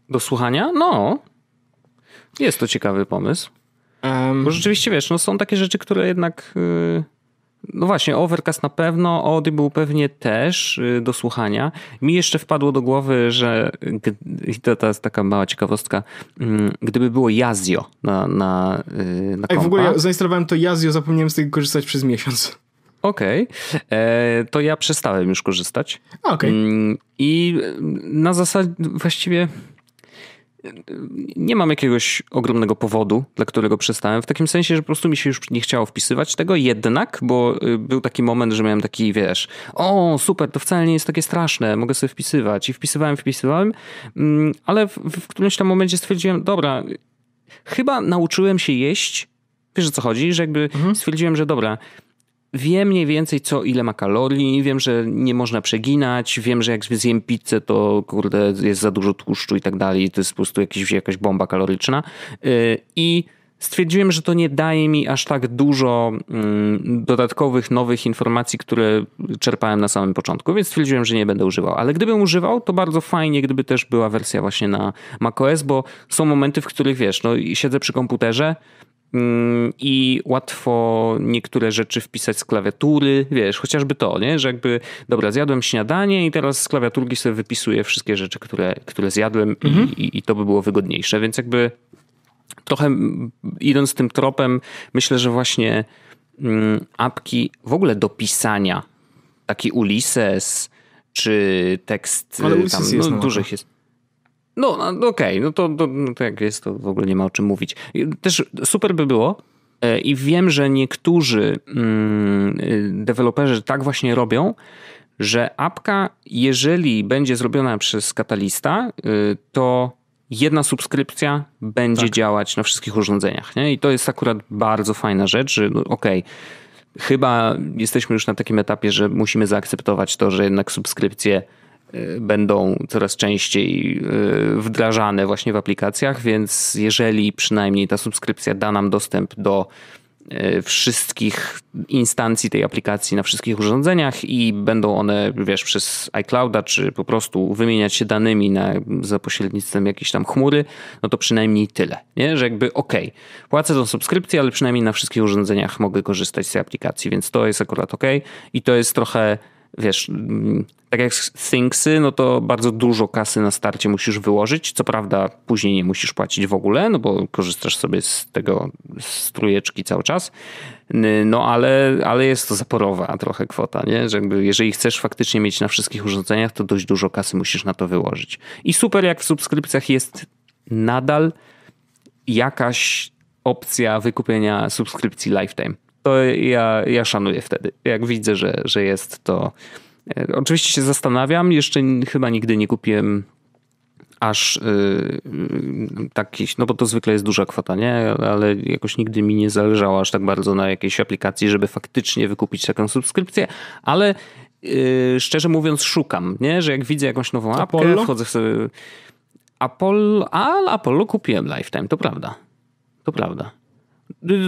Do słuchania? No. Jest to ciekawy pomysł. Um. Bo rzeczywiście, wiesz, no są takie rzeczy, które jednak... Yy no właśnie, Overcast na pewno, Audible pewnie też y, do słuchania. Mi jeszcze wpadło do głowy, że i to, to jest taka mała ciekawostka, mm, gdyby było Yazio na, na, y, na Ej, w ogóle ja zainstalowałem to Yazio, zapomniałem z tego korzystać przez miesiąc. Okej, okay. E, to ja przestałem już korzystać. Okej. Okay. Mm, I y, na zasadzie właściwie nie mam jakiegoś ogromnego powodu, dla którego przestałem. W takim sensie, że po prostu mi się już nie chciało wpisywać tego, jednak, bo y, był taki moment, że miałem taki, wiesz, o, super, to wcale nie jest takie straszne, mogę sobie wpisywać. I wpisywałem, wpisywałem, mm, ale w, w którymś tam momencie stwierdziłem, dobra, chyba nauczyłem się jeść, wiesz o co chodzi, że jakby mhm. stwierdziłem, że dobra, wiem mniej więcej co ile ma kalorii, wiem, że nie można przeginać, wiem, że jak zjem pizzę, to kurde jest za dużo tłuszczu i tak dalej, to jest po prostu jakiś, jakaś bomba kaloryczna y, i stwierdziłem, że to nie daje mi aż tak dużo mm, dodatkowych, nowych informacji, które czerpałem na samym początku, więc stwierdziłem, że nie będę używał. Ale gdybym używał, to bardzo fajnie, gdyby też była wersja właśnie na macOS, bo są momenty, w których wiesz, no i siedzę przy komputerze, Mm, i łatwo niektóre rzeczy wpisać z klawiatury, wiesz, chociażby to, nie? że jakby, dobra, zjadłem śniadanie i teraz z klawiaturki sobie wypisuję wszystkie rzeczy, które, które zjadłem mhm. i, i, i to by było wygodniejsze, więc jakby trochę idąc tym tropem, myślę, że właśnie mm, apki w ogóle do pisania, taki Ulises czy tekst Ale y, tam, no, dużych jest. No, no, no, okej, okay. no to, to, no to jak jest, to w ogóle nie ma o czym mówić. Też super by było, e, i wiem, że niektórzy mm, deweloperzy tak właśnie robią, że apka, jeżeli będzie zrobiona przez katalista, y, to jedna subskrypcja będzie tak. działać na wszystkich urządzeniach. Nie? I to jest akurat bardzo fajna rzecz, że no, okej. Okay, chyba jesteśmy już na takim etapie, że musimy zaakceptować to, że jednak subskrypcje Y, będą coraz częściej y, wdrażane właśnie w aplikacjach, więc jeżeli przynajmniej ta subskrypcja da nam dostęp do y, wszystkich instancji tej aplikacji na wszystkich urządzeniach i będą one, wiesz, przez iClouda, czy po prostu wymieniać się danymi na, za pośrednictwem jakiejś tam chmury, no to przynajmniej tyle, nie? Że jakby okej, okay, płacę tą subskrypcję, ale przynajmniej na wszystkich urządzeniach mogę korzystać z tej aplikacji, więc to jest akurat okej okay. i to jest trochę wiesz, mm, tak jak Thinksy, no to bardzo dużo kasy na starcie musisz wyłożyć. Co prawda później nie musisz płacić w ogóle, no bo korzystasz sobie z tego strujeczki cały czas. No ale, ale jest to zaporowa trochę kwota, nie? Że jakby, jeżeli chcesz faktycznie mieć na wszystkich urządzeniach, to dość dużo kasy musisz na to wyłożyć. I super jak w subskrypcjach jest nadal jakaś opcja wykupienia subskrypcji lifetime to ja, ja szanuję wtedy. Jak widzę, że, że jest to. E, oczywiście się zastanawiam, jeszcze chyba nigdy nie kupiłem aż yy, takich, no bo to zwykle jest duża kwota, nie? Ale jakoś nigdy mi nie zależało aż tak bardzo na jakiejś aplikacji, żeby faktycznie wykupić taką subskrypcję, ale yy, szczerze mówiąc szukam, nie? Że jak widzę jakąś nową Apollo? apkę, wchodzę w sobie... Apollo, a Apollo kupiłem Lifetime, to prawda. To prawda. Y,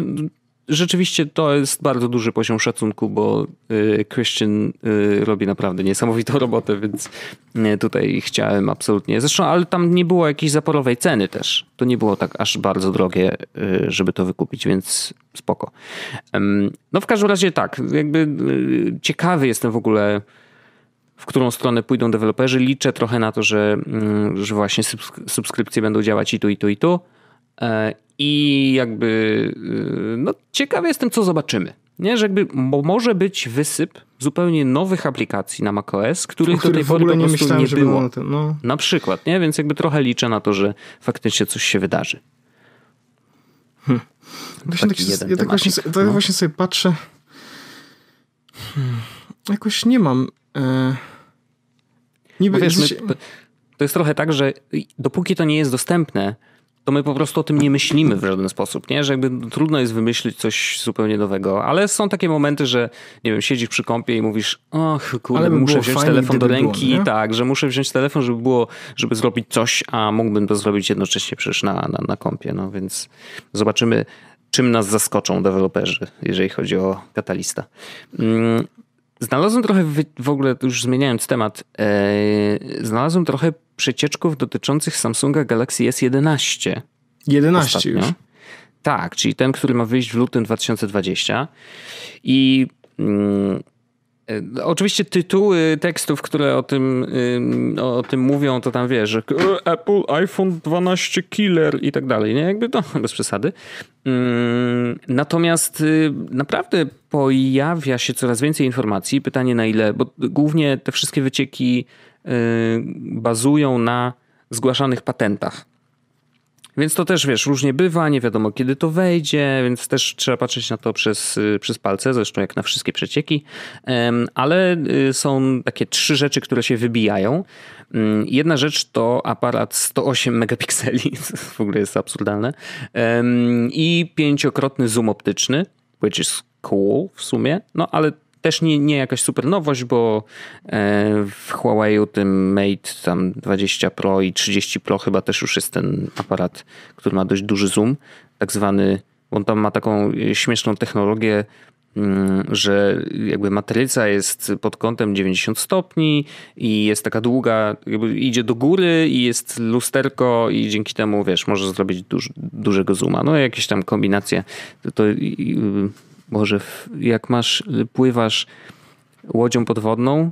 rzeczywiście to jest bardzo duży poziom szacunku, bo y, Christian y, robi naprawdę niesamowitą robotę, więc y, tutaj chciałem absolutnie. Zresztą, ale tam nie było jakiejś zaporowej ceny też. To nie było tak aż bardzo drogie, żeby to wykupić, więc spoko. No w każdym razie tak, jakby ciekawy jestem w ogóle w którą stronę pójdą deweloperzy. Liczę trochę na to, że, mm, że właśnie subskrypcje będą działać i tu, i tu, i tu. E, I jakby e, no, ciekawy jestem, co zobaczymy. Nie, że jakby może być wysyp zupełnie nowych aplikacji na macOS, których, których do tej pory po prostu nie, myślałem, nie było. Na, no. na przykład, nie? Więc jakby trochę liczę na to, że faktycznie coś się wydarzy. Hmm. Właśnie taki tak ja tak właśnie, tak no. właśnie sobie patrzę. Hmm. Jakoś nie mam. E... Niby... No wiesz, my, to jest trochę tak, że dopóki to nie jest dostępne, to my po prostu o tym nie myślimy w żaden sposób, nie? Że jakby trudno jest wymyślić coś zupełnie nowego, ale są takie momenty, że nie wiem, siedzisz przy kąpie i mówisz, och, kurde, by muszę wziąć fajnie, telefon do ręki, było, tak, że muszę wziąć telefon, żeby było, żeby zrobić coś, a mógłbym to zrobić jednocześnie przecież na, na, na kompie, no więc zobaczymy, czym nas zaskoczą deweloperzy, jeżeli chodzi o Katalista. Mm, znalazłem trochę, w ogóle już zmieniając temat, e, znalazłem trochę przecieczków dotyczących Samsunga Galaxy S11. 11 ostatnio. już. Tak, czyli ten, który ma wyjść w lutym 2020. I mm, e, Oczywiście tytuły tekstów, które o tym, o tym mówią, to tam wiesz, że e, Apple iPhone 12 killer i tak dalej, nie? Jakby to bez przesady. Mm, natomiast y, naprawdę pojawia się coraz więcej informacji. Pytanie na ile, bo głównie te wszystkie wycieki Y, bazują na zgłaszanych patentach. Więc to też wiesz, różnie bywa, nie wiadomo kiedy to wejdzie, więc też trzeba patrzeć na to przez, y, przez palce, zresztą jak na wszystkie przecieki. Ale y, są takie trzy rzeczy, które się wybijają. Mm, jedna rzecz to aparat 108 megapikseli, w ogóle jest absurdalne, i pięciokrotny zoom optyczny, which is cool w sumie, no ale też nie, nie jakaś super nowość, bo e, w Huawei tym Mate tam 20 Pro i 30 Pro chyba też już jest ten aparat, który ma dość duży zoom, tak zwany, on tam ma taką e, śmieszną technologię, mm, że jakby matryca jest pod kątem 90 stopni i jest taka długa, idzie do góry i jest lusterko i dzięki temu, wiesz, możesz zrobić duż, dużego zooma. No jakieś tam kombinacje. To, to Boże, jak masz, pływasz łodzią podwodną,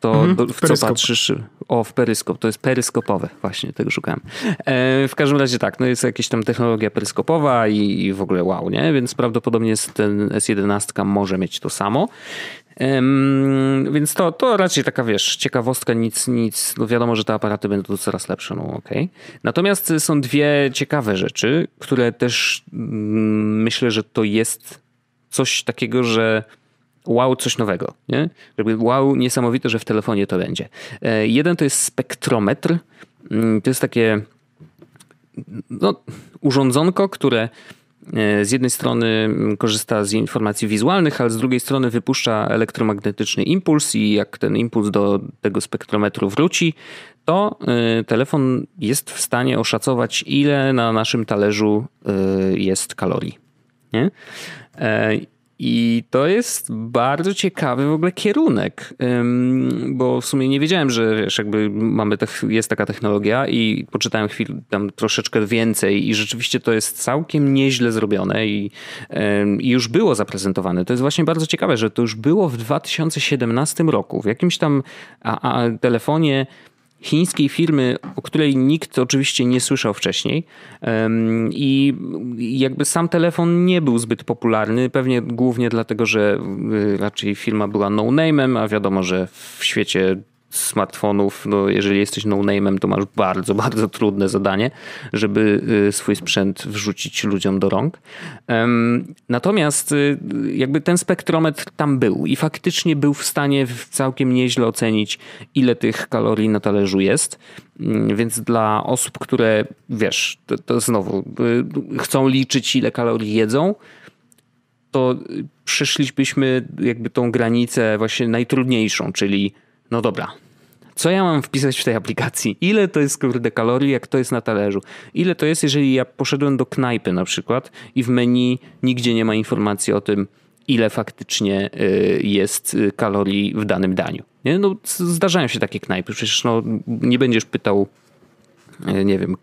to mhm, do, w, co patrzysz? O, w peryskop. To jest peryskopowe. Właśnie, tego szukałem. E, w każdym razie tak, no jest jakaś tam technologia peryskopowa i, i w ogóle wow, nie? Więc prawdopodobnie ten S11 może mieć to samo. Um, więc to, to raczej taka, wiesz, ciekawostka, nic, nic. No wiadomo, że te aparaty będą coraz lepsze, no okej. Okay. Natomiast są dwie ciekawe rzeczy, które też mm, myślę, że to jest coś takiego, że wow, coś nowego. Nie? Żeby wow, niesamowite, że w telefonie to będzie. E, jeden to jest spektrometr. Mm, to jest takie no, urządzonko, które e, z jednej strony mm, korzysta z informacji wizualnych, ale z drugiej strony wypuszcza elektromagnetyczny impuls i jak ten impuls do tego spektrometru wróci, to e, telefon jest w stanie oszacować, ile na naszym talerzu jest kalorii. Nie? I to jest bardzo ciekawy w ogóle kierunek, bo w sumie nie wiedziałem, że wiesz, jakby mamy tech, jest taka technologia i poczytałem chwilę tam troszeczkę więcej i rzeczywiście to jest całkiem nieźle zrobione i, i już było zaprezentowane. To jest właśnie bardzo ciekawe, że to już było w 2017 roku w jakimś tam a, a telefonie chińskiej firmy, o której nikt oczywiście nie słyszał wcześniej. I jakby sam telefon nie był zbyt popularny, pewnie głównie dlatego, że y, raczej firma była no-name'em, a wiadomo, że w świecie smartfonów, no jeżeli jesteś no-name'em, to masz bardzo, bardzo trudne zadanie, żeby y, swój sprzęt wrzucić ludziom do rąk. Natomiast y, jakby ten spektrometr tam był i faktycznie był w stanie całkiem nieźle ocenić, ile tych kalorii na talerzu jest. Mm, więc dla osób, które, wiesz, to, to znowu y, chcą liczyć, ile kalorii jedzą, to przeszlibyśmy jakby tą granicę właśnie najtrudniejszą, czyli no dobra, co ja mam wpisać w tej aplikacji? Ile to jest kurde kalorii, jak to jest na talerzu? Ile to jest, jeżeli ja poszedłem do knajpy na przykład i w menu nigdzie nie ma informacji o tym, ile faktycznie y, jest y, kalorii w danym daniu. Nie? No, zdarzają się takie knajpy, przecież no, nie będziesz pytał, y, nie wiem,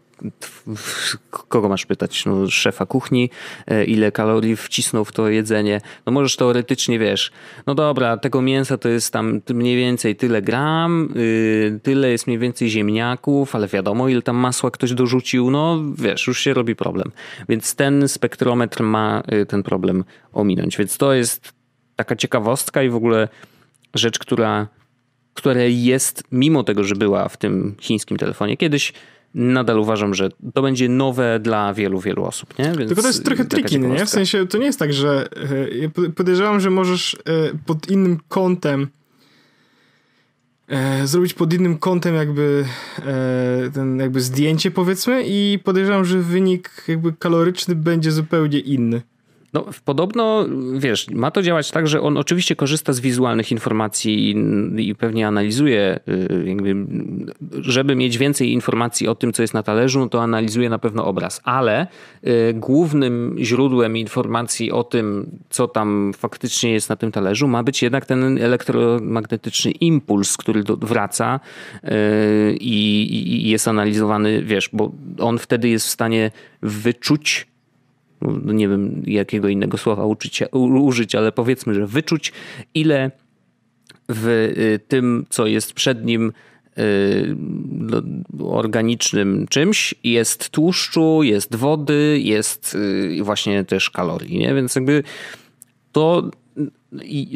kogo masz pytać? No, szefa kuchni, e, ile kalorii wcisnął w to jedzenie. No możesz teoretycznie, wiesz, no dobra, tego mięsa to jest tam mniej więcej tyle gram, yy, tyle jest mniej więcej ziemniaków, ale wiadomo, ile tam masła ktoś dorzucił, no wiesz, już się robi problem. Więc ten spektrometr ma y, ten problem ominąć. Więc to jest taka ciekawostka i w ogóle rzecz, która, która jest, mimo tego, że była w tym chińskim telefonie kiedyś, nadal uważam, że to będzie nowe dla wielu, wielu osób. Nie? Więc Tylko to jest trochę tricky, no nie? W sensie to nie jest tak, że e, podejrzewam, że możesz e, pod innym kątem e, zrobić pod innym kątem jakby ten jakby zdjęcie powiedzmy i podejrzewam, że wynik jakby kaloryczny będzie zupełnie inny. No, podobno, wiesz, ma to działać tak, że on oczywiście korzysta z wizualnych informacji i, i, pewnie analizuje, y, jakby, żeby mieć więcej informacji o tym, co jest na talerzu, no to analizuje na pewno obraz, ale y, głównym źródłem informacji o tym, co tam faktycznie jest na tym talerzu, ma być jednak ten elektromagnetyczny impuls, który do, wraca y, i y, jest analizowany, wiesz, bo on wtedy jest w stanie wyczuć, no nie wiem jakiego innego słowa uczyć, użyć, ale powiedzmy, że wyczuć, ile w y, tym, co jest przed nim y, no, organicznym czymś, jest tłuszczu, jest wody, jest y, właśnie też kalorii, nie? Więc jakby to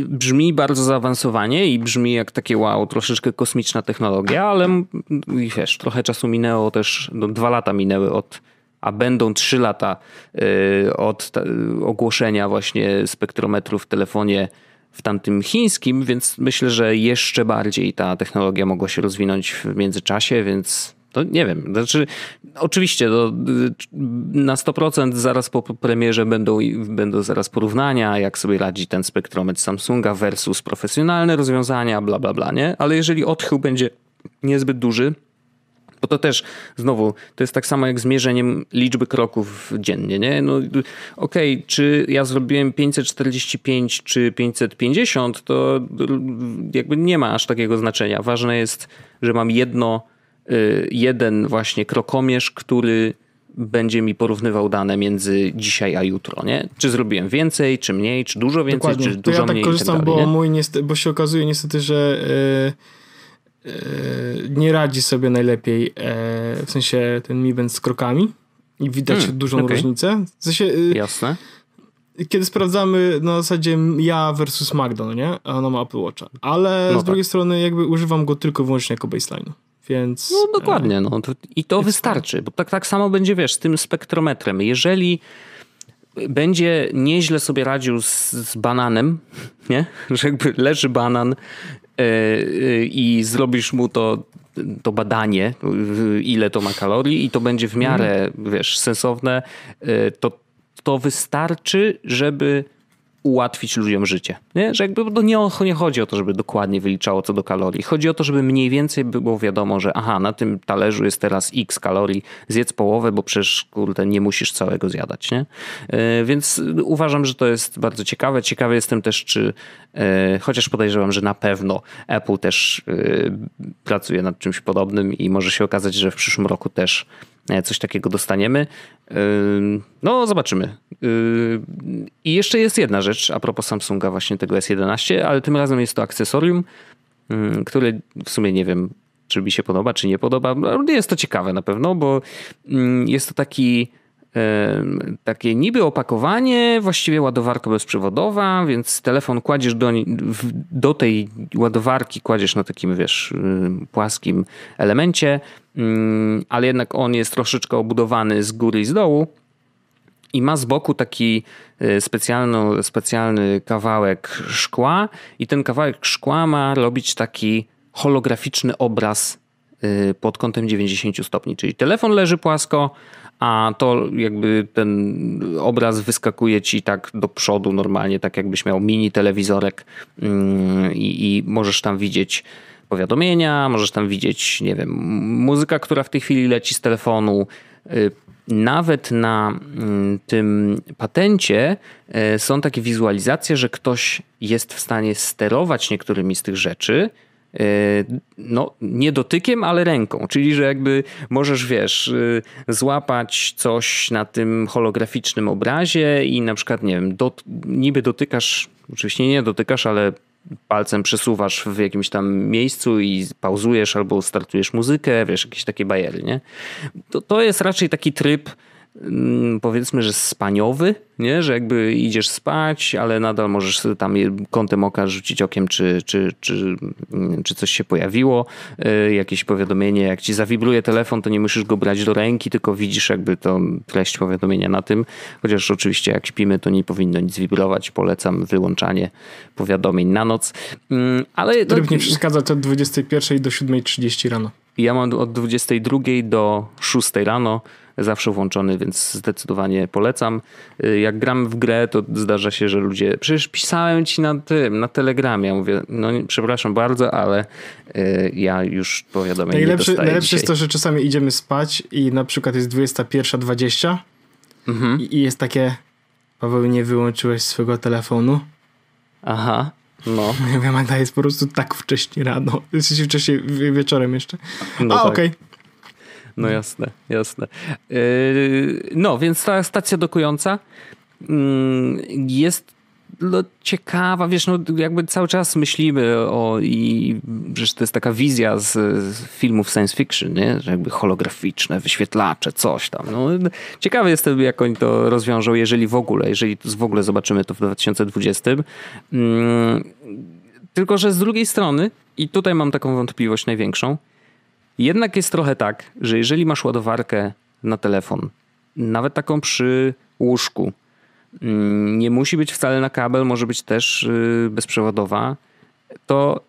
brzmi bardzo zaawansowanie i brzmi jak takie wow, troszeczkę kosmiczna technologia, ale wiesz, trochę czasu minęło też, no, dwa lata minęły od a będą 3 lata y, od ogłoszenia właśnie spektrometru w telefonie w tamtym chińskim, więc myślę, że jeszcze bardziej ta technologia mogła się rozwinąć w międzyczasie, więc to nie wiem. Znaczy, oczywiście to no, y, na 100% zaraz po premierze będą, będą zaraz porównania, jak sobie radzi ten spektrometr Samsunga versus profesjonalne rozwiązania, bla, bla, bla, nie? Ale jeżeli odchył będzie niezbyt duży, bo to też znowu, to jest tak samo jak zmierzeniem liczby kroków dziennie, nie? No, okej, okay, czy ja zrobiłem 545 czy 550, to jakby nie ma aż takiego znaczenia. Ważne jest, że mam jedno, y, jeden właśnie krokomierz, który będzie mi porównywał dane między dzisiaj a jutro, nie? Czy zrobiłem więcej, czy mniej, czy dużo więcej, Dokładnie. czy to dużo ja tak mniej. Korzystam, tak korzystam, bo, nie? mój niestety, bo się okazuje niestety, że... Yy E, nie radzi sobie najlepiej, e, w sensie ten Mi Band z krokami i widać hmm, dużą okay. różnicę. W sensie, y, Jasne. Kiedy sprawdzamy na zasadzie ja versus Magda, no nie? A ona ma Apple Watcha. Ale no z tak. drugiej strony jakby używam go tylko i wyłącznie jako baseline. Więc, no e, dokładnie, no. i to wystarczy, bo tak, tak samo będzie, wiesz, z tym spektrometrem. Jeżeli będzie nieźle sobie radził z, z, bananem, nie? Że jakby leży banan E, e, i zrobisz mu to, to badanie, ile to ma kalorii i to będzie w miarę, mhm. wiesz, sensowne, e, to, to wystarczy, żeby ułatwić ludziom życie. Nie? Że jakby no nie, nie chodzi o to, żeby dokładnie wyliczało co do kalorii. Chodzi o to, żeby mniej więcej było wiadomo, że aha, na tym talerzu jest teraz x kalorii, zjedz połowę, bo przecież kurde, nie musisz całego zjadać. Nie? E, więc uważam, że to jest bardzo ciekawe. Ciekawy jestem też, czy e, chociaż podejrzewam, że na pewno Apple też e, pracuje nad czymś podobnym i może się okazać, że w przyszłym roku też E, coś takiego dostaniemy. No, zobaczymy. Yy, I jeszcze jest jedna rzecz a propos Samsunga, właśnie tego S11, ale tym razem jest to akcesorium, yy, które w sumie nie wiem, czy mi się podoba, czy nie podoba. No, jest to ciekawe na pewno, bo yy, jest to taki takie niby opakowanie, właściwie ładowarka bezprzewodowa, więc telefon kładziesz do, do tej ładowarki, kładziesz na takim, wiesz, płaskim elemencie, mm, ale jednak on jest troszeczkę obudowany z góry i z dołu i ma z boku taki e, specjalny, specjalny kawałek szkła i ten kawałek szkła ma robić taki holograficzny obraz e, pod kątem 90 stopni, czyli telefon leży płasko, a to jakby ten obraz wyskakuje ci tak do przodu normalnie, tak jakbyś miał mini telewizorek mm, i, i możesz tam widzieć powiadomienia, możesz tam widzieć, nie wiem, muzyka, która w tej chwili leci z telefonu. Y, nawet na mm, tym patencie y, są takie wizualizacje, że ktoś jest w stanie sterować niektórymi z tych rzeczy, no, nie dotykiem, ale ręką. Czyli, że jakby możesz, wiesz, y, złapać coś na tym holograficznym obrazie i na przykład, nie wiem, dot, niby dotykasz, oczywiście nie dotykasz, ale palcem przesuwasz w jakimś tam miejscu i pauzujesz albo startujesz muzykę, wiesz, jakieś takie bajery, nie? To, to jest raczej taki tryb Mm, powiedzmy, że spaniowy, nie? że jakby idziesz spać, ale nadal możesz tam kątem oka rzucić okiem, czy, czy, czy, czy coś się pojawiło, y, jakieś powiadomienie, jak ci zawibruje telefon, to nie musisz go brać do ręki, tylko widzisz jakby to treść powiadomienia na tym, chociaż oczywiście jak śpimy, to nie powinno nic wibrować, polecam wyłączanie powiadomień na noc, mm, ale... To... nie przeszkadza od 21 do 7.30 rano. Ja mam od 22 do 6 rano, zawsze włączony, więc zdecydowanie polecam. Y, jak gram w grę, to zdarza się, że ludzie, przecież pisałem ci na tym, na telegramie. Ja mówię, no przepraszam bardzo, ale y, ja już powiadomienie najlepsze, nie Najlepsze jest to, że czasami idziemy spać i na przykład jest 21.20 mhm. i jest takie Paweł, nie wyłączyłeś swojego telefonu? Aha. No. Moja mama jest po prostu tak wcześnie rano. Jesteś wcześniej wieczorem jeszcze. No A, tak. okej. Okay. No mhm. jasne, jasne. Yy, no, więc ta stacja dokująca mm, jest no, ciekawa, wiesz, no, jakby cały czas myślimy o i przecież to jest taka wizja z, z, filmów science fiction, nie? Że jakby holograficzne, wyświetlacze, coś tam. No, ciekawy jestem, jak oni to rozwiążą, jeżeli w ogóle, jeżeli w ogóle zobaczymy to w 2020. Mm, tylko, że z drugiej strony, i tutaj mam taką wątpliwość największą, jednak jest trochę tak, że jeżeli masz ładowarkę na telefon, nawet taką przy łóżku, mm, nie musi być wcale na kabel, może być też y, bezprzewodowa, to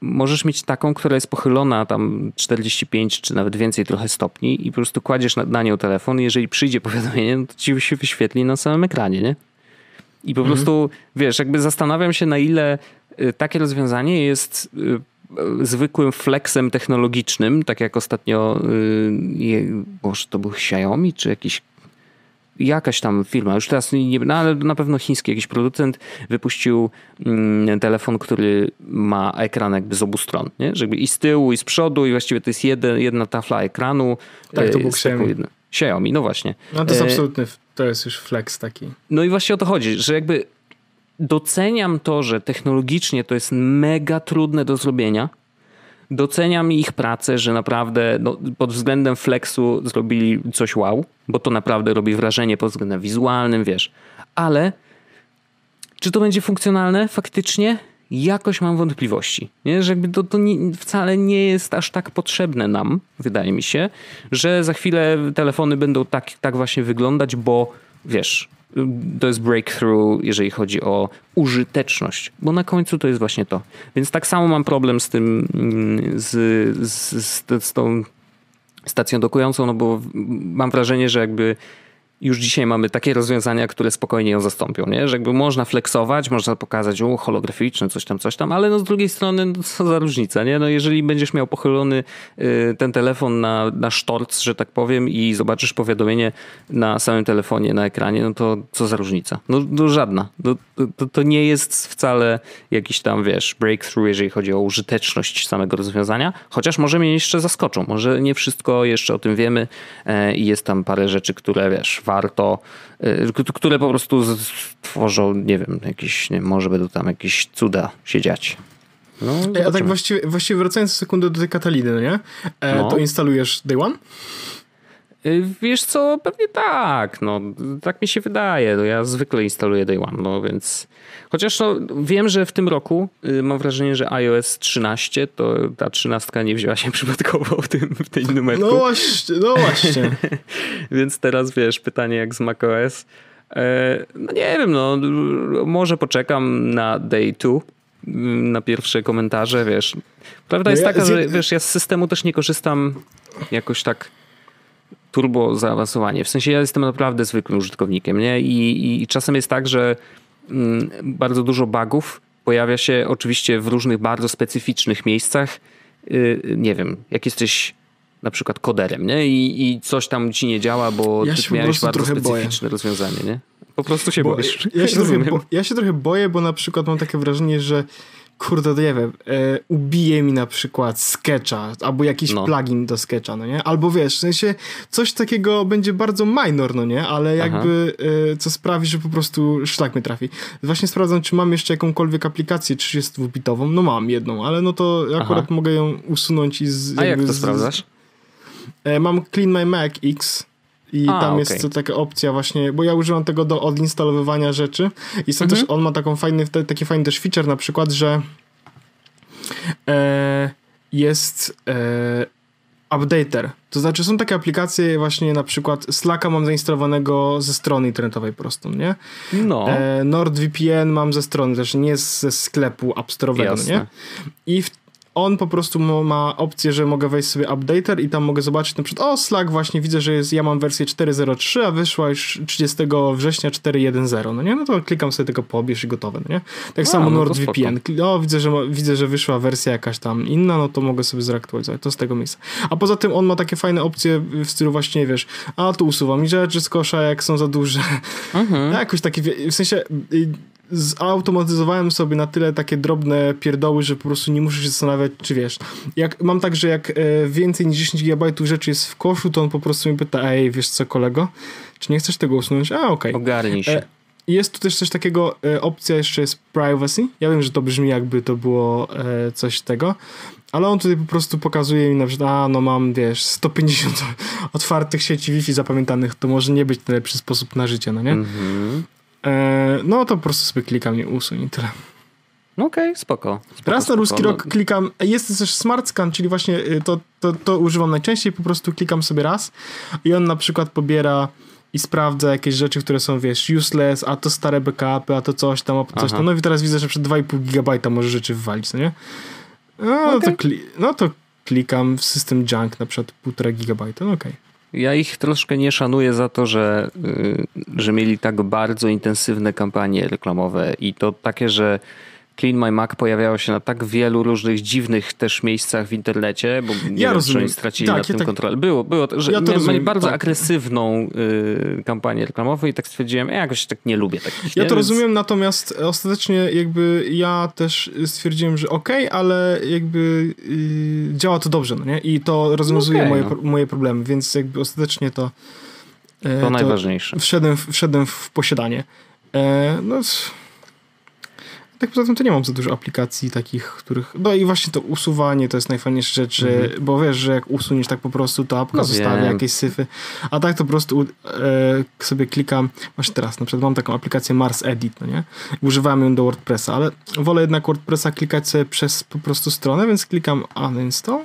możesz mieć taką, która jest pochylona tam 45 czy nawet więcej trochę stopni i po prostu kładziesz na, nią telefon. Jeżeli przyjdzie powiadomienie, no to ci się wyświetli na samym ekranie, nie? I po mhm. prostu, wiesz, jakby zastanawiam się, na ile y, takie rozwiązanie jest y, zwykłym flexem technologicznym, tak jak ostatnio, y, może to był Xiaomi czy jakiś jakaś tam firma, już teraz nie, no ale na pewno chiński jakiś producent wypuścił mm, telefon, który ma ekran jakby z obu stron, nie? Żeby i z tyłu, i z przodu, i właściwie to jest jeden, jedna tafla ekranu. Tak, to y, był Xiaomi. Jedno. Xiaomi, no właśnie. No to jest y, absolutny, to jest już flex taki. No i właśnie o to chodzi, że jakby Doceniam to, że technologicznie to jest mega trudne do zrobienia. Doceniam ich pracę, że naprawdę no, pod względem flexu zrobili coś wow, bo to naprawdę robi wrażenie pod względem wizualnym, wiesz. Ale czy to będzie funkcjonalne faktycznie? Jakoś mam wątpliwości. Nie? Że to, to nie, wcale nie jest aż tak potrzebne nam, wydaje mi się, że za chwilę telefony będą tak, tak właśnie wyglądać, bo wiesz, to jest breakthrough, jeżeli chodzi o użyteczność, bo na końcu to jest właśnie to. Więc tak samo mam problem z tym, mm, z, z, z, z tą stacją dokującą, no bo mam wrażenie, że jakby już dzisiaj mamy takie rozwiązania, które spokojnie ją zastąpią, nie? Że jakby można flexować, można pokazać, o, holograficzne, coś tam, coś tam, ale no z drugiej strony, no, co za różnica, nie? No jeżeli będziesz miał pochylony y, ten telefon na, na sztorc, że tak powiem, i zobaczysz powiadomienie na samym telefonie, na ekranie, no to co za różnica? No, no żadna. No, to, to nie jest wcale jakiś tam, wiesz, breakthrough, jeżeli chodzi o użyteczność samego rozwiązania, chociaż może mnie jeszcze zaskoczą, może nie wszystko jeszcze o tym wiemy e, i y, jest tam parę rzeczy, które, wiesz, warto, y, które po prostu stworzą, nie wiem, jakieś, nie, może będą tam jakieś cuda się dziać. No, A tak właściwie, właściwie wracając sekundę do tej Kataliny, no nie? E, no. To instalujesz Day One? Y, wiesz co, pewnie tak, no, tak mi się wydaje, no, ja zwykle instaluję Day One, no więc, chociaż no, wiem, że w tym roku y, mam wrażenie, że iOS 13, to ta trzynastka nie wzięła się przypadkowo w tym, w tej numerze. No właśnie, no właśnie. więc teraz wiesz, pytanie jak z macOS. E, no nie wiem, no może poczekam na day 2 mm, na pierwsze komentarze, wiesz. Prawda no jest ja, taka, że wiesz, ja z systemu też nie korzystam jakoś tak turbo zaawansowanie. W sensie ja jestem naprawdę zwykłym użytkownikiem, nie? I, i, i czasem jest tak, że mm, bardzo dużo bugów pojawia się oczywiście w różnych bardzo specyficznych miejscach. Yy, nie wiem, jak jesteś na przykład koderem, nie? I, i coś tam ci nie działa, bo ja ty miałeś bardzo specyficzne boję. rozwiązanie, nie? Po prostu się bo, boisz. Ja się, trochę, bo, ja się trochę boję, bo na przykład mam takie wrażenie, że kurde, nie wiem, e, ubije mi na przykład Sketcha, albo jakiś no. plugin do Sketcha, no nie? Albo wiesz, w sensie coś takiego będzie bardzo minor, no nie? Ale jakby e, co sprawi, że po prostu szlak mi trafi. Właśnie sprawdzam, czy mam jeszcze jakąkolwiek aplikację 32-bitową. No mam jedną, ale no to akurat Aha. mogę ją usunąć i... Z, A jak to z, sprawdzasz? E, mam Clean My Mac X i A, tam okay. jest taka opcja właśnie, bo ja używam tego do odinstalowywania rzeczy i są mhm. też, on ma taką fajny, taki fajny też feature na przykład, że e, jest e, updater. To znaczy są takie aplikacje właśnie na przykład Slacka mam zainstalowanego ze strony internetowej prostą, nie? No. E, NordVPN mam ze strony też, nie ze sklepu App no nie? I w on po prostu ma opcję, że mogę wejść sobie updater i tam mogę zobaczyć na przykład, o Slack właśnie widzę, że jest, ja mam wersję 4.03, a wyszła już 30 września 4.1.0, no nie? No to klikam sobie tego pobierz i gotowe, no nie? Tak a, samo no NordVPN, o widzę że, widzę, że wyszła wersja jakaś tam inna, no to mogę sobie zaktualizować, to z tego miejsca. A poza tym on ma takie fajne opcje w stylu właśnie, wiesz, a tu usuwam i rzeczy z kosza, jak są za duże, mhm. jakoś takie, w sensie y, zautomatyzowałem sobie na tyle takie drobne pierdoły, że po prostu nie muszę się zastanawiać, czy wiesz. Jak, mam tak, że jak e, więcej niż 10 GB rzeczy jest w koszu, to on po prostu mi pyta, ej, wiesz co, kolego, czy nie chcesz tego usunąć? A, okej. Okay. Ogarnij się. E, jest tu też coś takiego, e, opcja jeszcze jest privacy. Ja wiem, że to brzmi jakby to było coś tego, ale on tutaj po prostu pokazuje mi na przykład, a no mam, wiesz, 150 otwartych sieci Wi-Fi zapamiętanych, to może nie być najlepszy sposób na życie, no nie? Mm -hmm. E, no to po prostu sobie klikam i usuń i tyle. No okej, okay, spoko, spoko. Raz na spoko, ruski no. rok klikam, jest też smart scan, czyli właśnie y, to, to, to używam najczęściej, po prostu klikam sobie raz i on na przykład pobiera i sprawdza jakieś rzeczy, które są, wiesz, useless, a to stare backupy, a to coś tam, a to coś tam. No i teraz widzę, że przed 2,5 GB może rzeczy wywalić, no nie? No, okay. to, kli- no to klikam w system junk na przykład 1,5 GB, no okej. Okay. Ja ich troszkę nie szanuję za to, że, y, że mieli tak bardzo intensywne kampanie reklamowe i to takie, że Clean My Mac pojawiało się na tak wielu różnych dziwnych też miejscach w internecie, bo nie ja wiem, rozumiem. czy oni stracili tak, nad ja tym tak... kontrolę. Było, było, że ja mieli bardzo tak. agresywną y, kampanię reklamową i tak stwierdziłem, ja jakoś tak nie lubię takich. Ja nie? to Więc... rozumiem, natomiast ostatecznie jakby ja też stwierdziłem, że okej, okay, ale jakby y, działa to dobrze, no nie? I to rozwiązuje no okay, moje, no. moje problemy, więc jakby ostatecznie to... To, y, to najważniejsze. Wszedłem, wszedłem w posiadanie. E, no, tak poza tym to nie mam za dużo aplikacji takich, których... No i właśnie to usuwanie to jest najfajniejsza rzecz, mhm. bo wiesz, że jak usuniesz tak po prostu, to apka no zostawia wiem. jakieś syfy. A tak to po prostu e, sobie klikam, masz teraz, na przykład mam taką aplikację Mars Edit, no nie? Używałem ją do WordPressa, ale wolę jednak WordPressa klikać sobie przez po prostu stronę, więc klikam uninstall.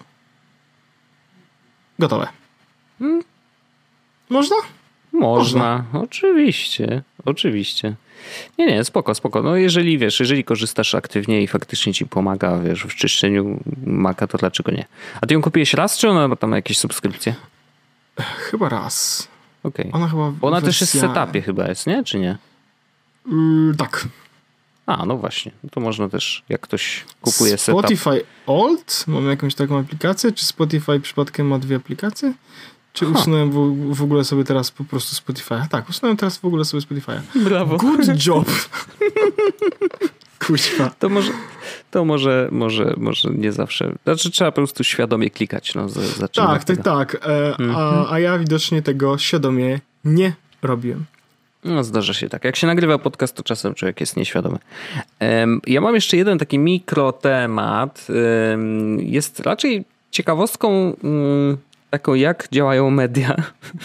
Gotowe. Hmm? Można? Można, Można, oczywiście, oczywiście. Nie, nie, spoko, spoko. No jeżeli wiesz, jeżeli korzystasz aktywnie i faktycznie ci pomaga, wiesz, w czyszczeniu maka, to dlaczego nie? A ty ją kupiłeś raz, czy ona ma tam jakieś subskrypcje? Chyba raz. Okej. Okay. Ona chyba. Bo ona wersja... też jest w setupie chyba jest, nie? Czy nie? Yy, tak. A, no właśnie. To można też, jak ktoś kupuje Spotify setup. Spotify Old? Mamy jakąś taką aplikację? Czy Spotify przypadkiem ma dwie aplikacje? Czy ha. usunąłem w, w, ogóle sobie teraz po prostu Spotify'a? Tak, usunąłem teraz w ogóle sobie Spotify. Brawo. Good job. Kuźwa. To może, to może, może, może nie zawsze. Znaczy trzeba po prostu świadomie klikać. No, z, tak, tak, tak. E, mm. a, a ja widocznie tego świadomie nie robiłem. No, zdarza się tak. Jak się nagrywa podcast, to czasem człowiek jest nieświadomy. Ja mam jeszcze jeden taki mikrotemat. Jest raczej ciekawostką mm, taką, jak działają media.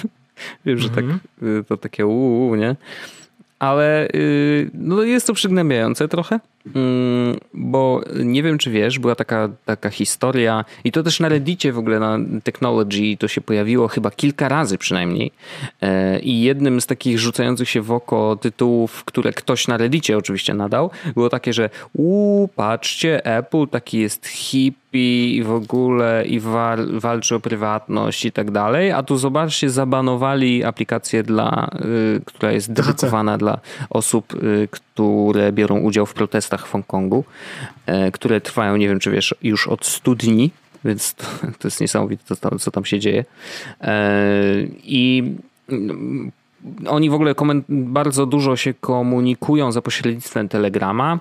Wiem, że tak, mhm. y, to takie uuu, nie? Ale y, no, jest to przygnębiające trochę. Mm, bo nie wiem, czy wiesz, była taka, taka historia, i to też na Reddicie w ogóle, na Technology to się pojawiło chyba kilka razy przynajmniej. E, I jednym z takich rzucających się w oko tytułów, które ktoś na Reddicie oczywiście nadał, było takie, że uuu, patrzcie, Apple taki jest hippie i w ogóle i wal, walczy o prywatność i tak dalej, a tu zobaczcie, zabanowali aplikację dla, y, która jest dedykowana dla osób, y, które biorą udział w protestach w Hongkongu, e, które trwają, nie wiem czy wiesz, już od 100 dni, więc to, to jest niesamowite, to, co tam się dzieje. E, I mm, oni w ogóle bardzo dużo się komunikują za pośrednictwem Telegrama.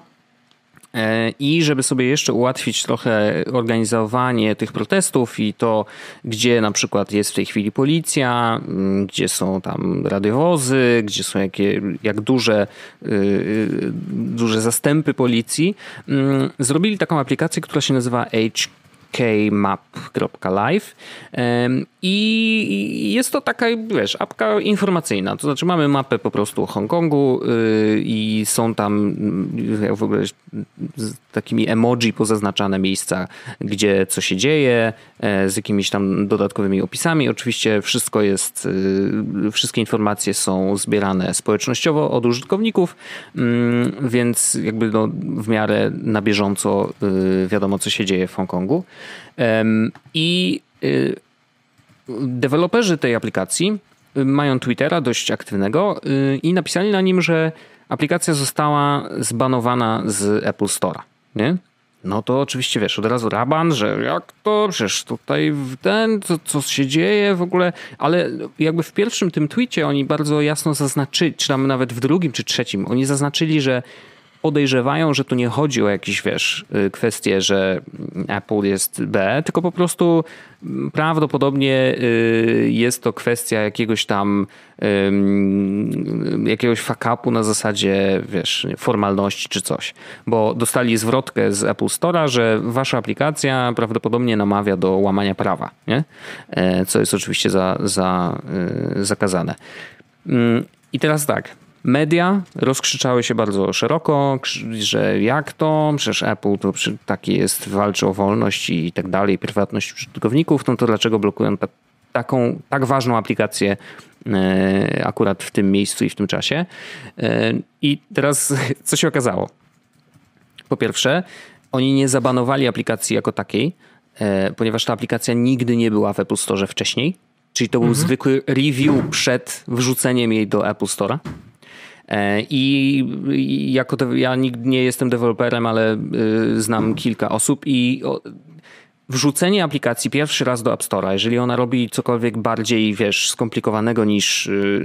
E, I żeby sobie jeszcze ułatwić trochę organizowanie tych protestów i to, gdzie na przykład jest w tej chwili policja, mm, gdzie są tam radiowozy, gdzie są jakie, jak duże, y, y, duże zastępy policji, mm, zrobili taką aplikację, która się nazywa HQ kmap.live i jest to taka, wiesz, apka informacyjna, to znaczy mamy mapę po prostu Hongkongu y, i są tam mm, w ogóle z takimi emoji pozaznaczane miejsca, gdzie co się dzieje, e, z jakimiś tam dodatkowymi opisami. Oczywiście wszystko jest, y, wszystkie informacje są zbierane społecznościowo od użytkowników, mm, więc jakby no w miarę na bieżąco y, wiadomo, co się dzieje w Hongkongu. I y, deweloperzy tej aplikacji y, mają Twittera dość aktywnego y, i napisali na nim, że aplikacja została zbanowana z Apple Store'a, nie? No to oczywiście wiesz, od razu raban, że jak to, przecież tutaj w ten, co, co się dzieje w ogóle, ale jakby w pierwszym tym tweetie oni bardzo jasno zaznaczyli, czy tam nawet w drugim czy trzecim, oni zaznaczyli, że podejrzewają, że tu nie chodzi o jakieś, wiesz, y, kwestie, że mm, Apple jest B, tylko po prostu mm, prawdopodobnie y, jest to kwestia jakiegoś tam jakiegoś fakapu na zasadzie, wiesz, formalności czy coś. Bo dostali zwrotkę z Apple Store'a, że wasza aplikacja prawdopodobnie namawia do łamania prawa, nie? E, co jest oczywiście za, za, y, zakazane. Mm, I teraz tak, Media rozkrzyczały się bardzo szeroko, że jak to, przecież Apple to taki jest, walczy o wolność i tak dalej, prywatność użytkowników, no to dlaczego blokują ta, taką, tak ważną aplikację e, akurat w tym miejscu i w tym czasie. E, I teraz co się okazało? Po pierwsze, oni nie zabanowali aplikacji jako takiej, e, ponieważ ta aplikacja nigdy nie była w Apple Store wcześniej. Czyli to był mhm. zwykły review przed wrzuceniem jej do Apple Store'a. E, I jako to, ja nigdy nie jestem deweloperem, ale y, znam kilka osób i wrzucenie aplikacji pierwszy raz do App Store'a, jeżeli ona robi cokolwiek bardziej, wiesz, skomplikowanego niż yy,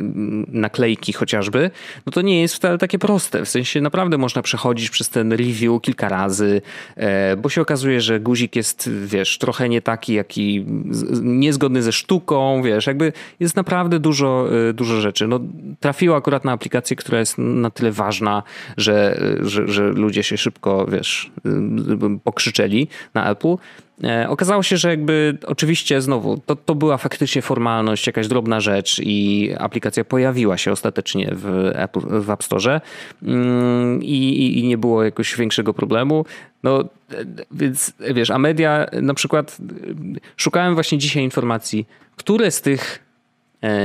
naklejki chociażby, no to nie jest wcale takie proste. W sensie naprawdę można przechodzić przez ten review kilka razy, e, bo się okazuje, że guzik jest, wiesz, trochę nie taki, jaki niezgodny ze sztuką, wiesz, jakby jest naprawdę dużo, y, dużo rzeczy. No, trafiło akurat na aplikację, która jest na tyle ważna, że, y, że, że ludzie się szybko, wiesz, y, pokrzyczeli na Apple, E, okazało się, że jakby oczywiście znowu to, to była faktycznie formalność, jakaś drobna rzecz i aplikacja pojawiła się ostatecznie w, Apple, w App Store mm, i, i, i nie było jakoś większego problemu. No więc wiesz, a media na przykład szukałem właśnie dzisiaj informacji, które z tych e,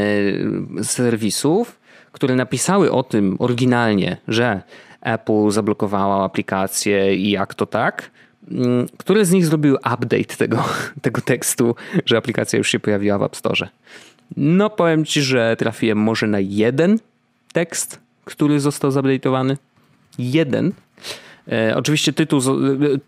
serwisów, które napisały o tym oryginalnie, że Apple zablokowała aplikację i jak to tak – Mm, które z nich zrobiły update tego, tego tekstu, że aplikacja już się pojawiła w App Store? No, powiem ci, że trafiłem może na jeden tekst, który został zupdate'owany. Jeden. E, oczywiście tytuł,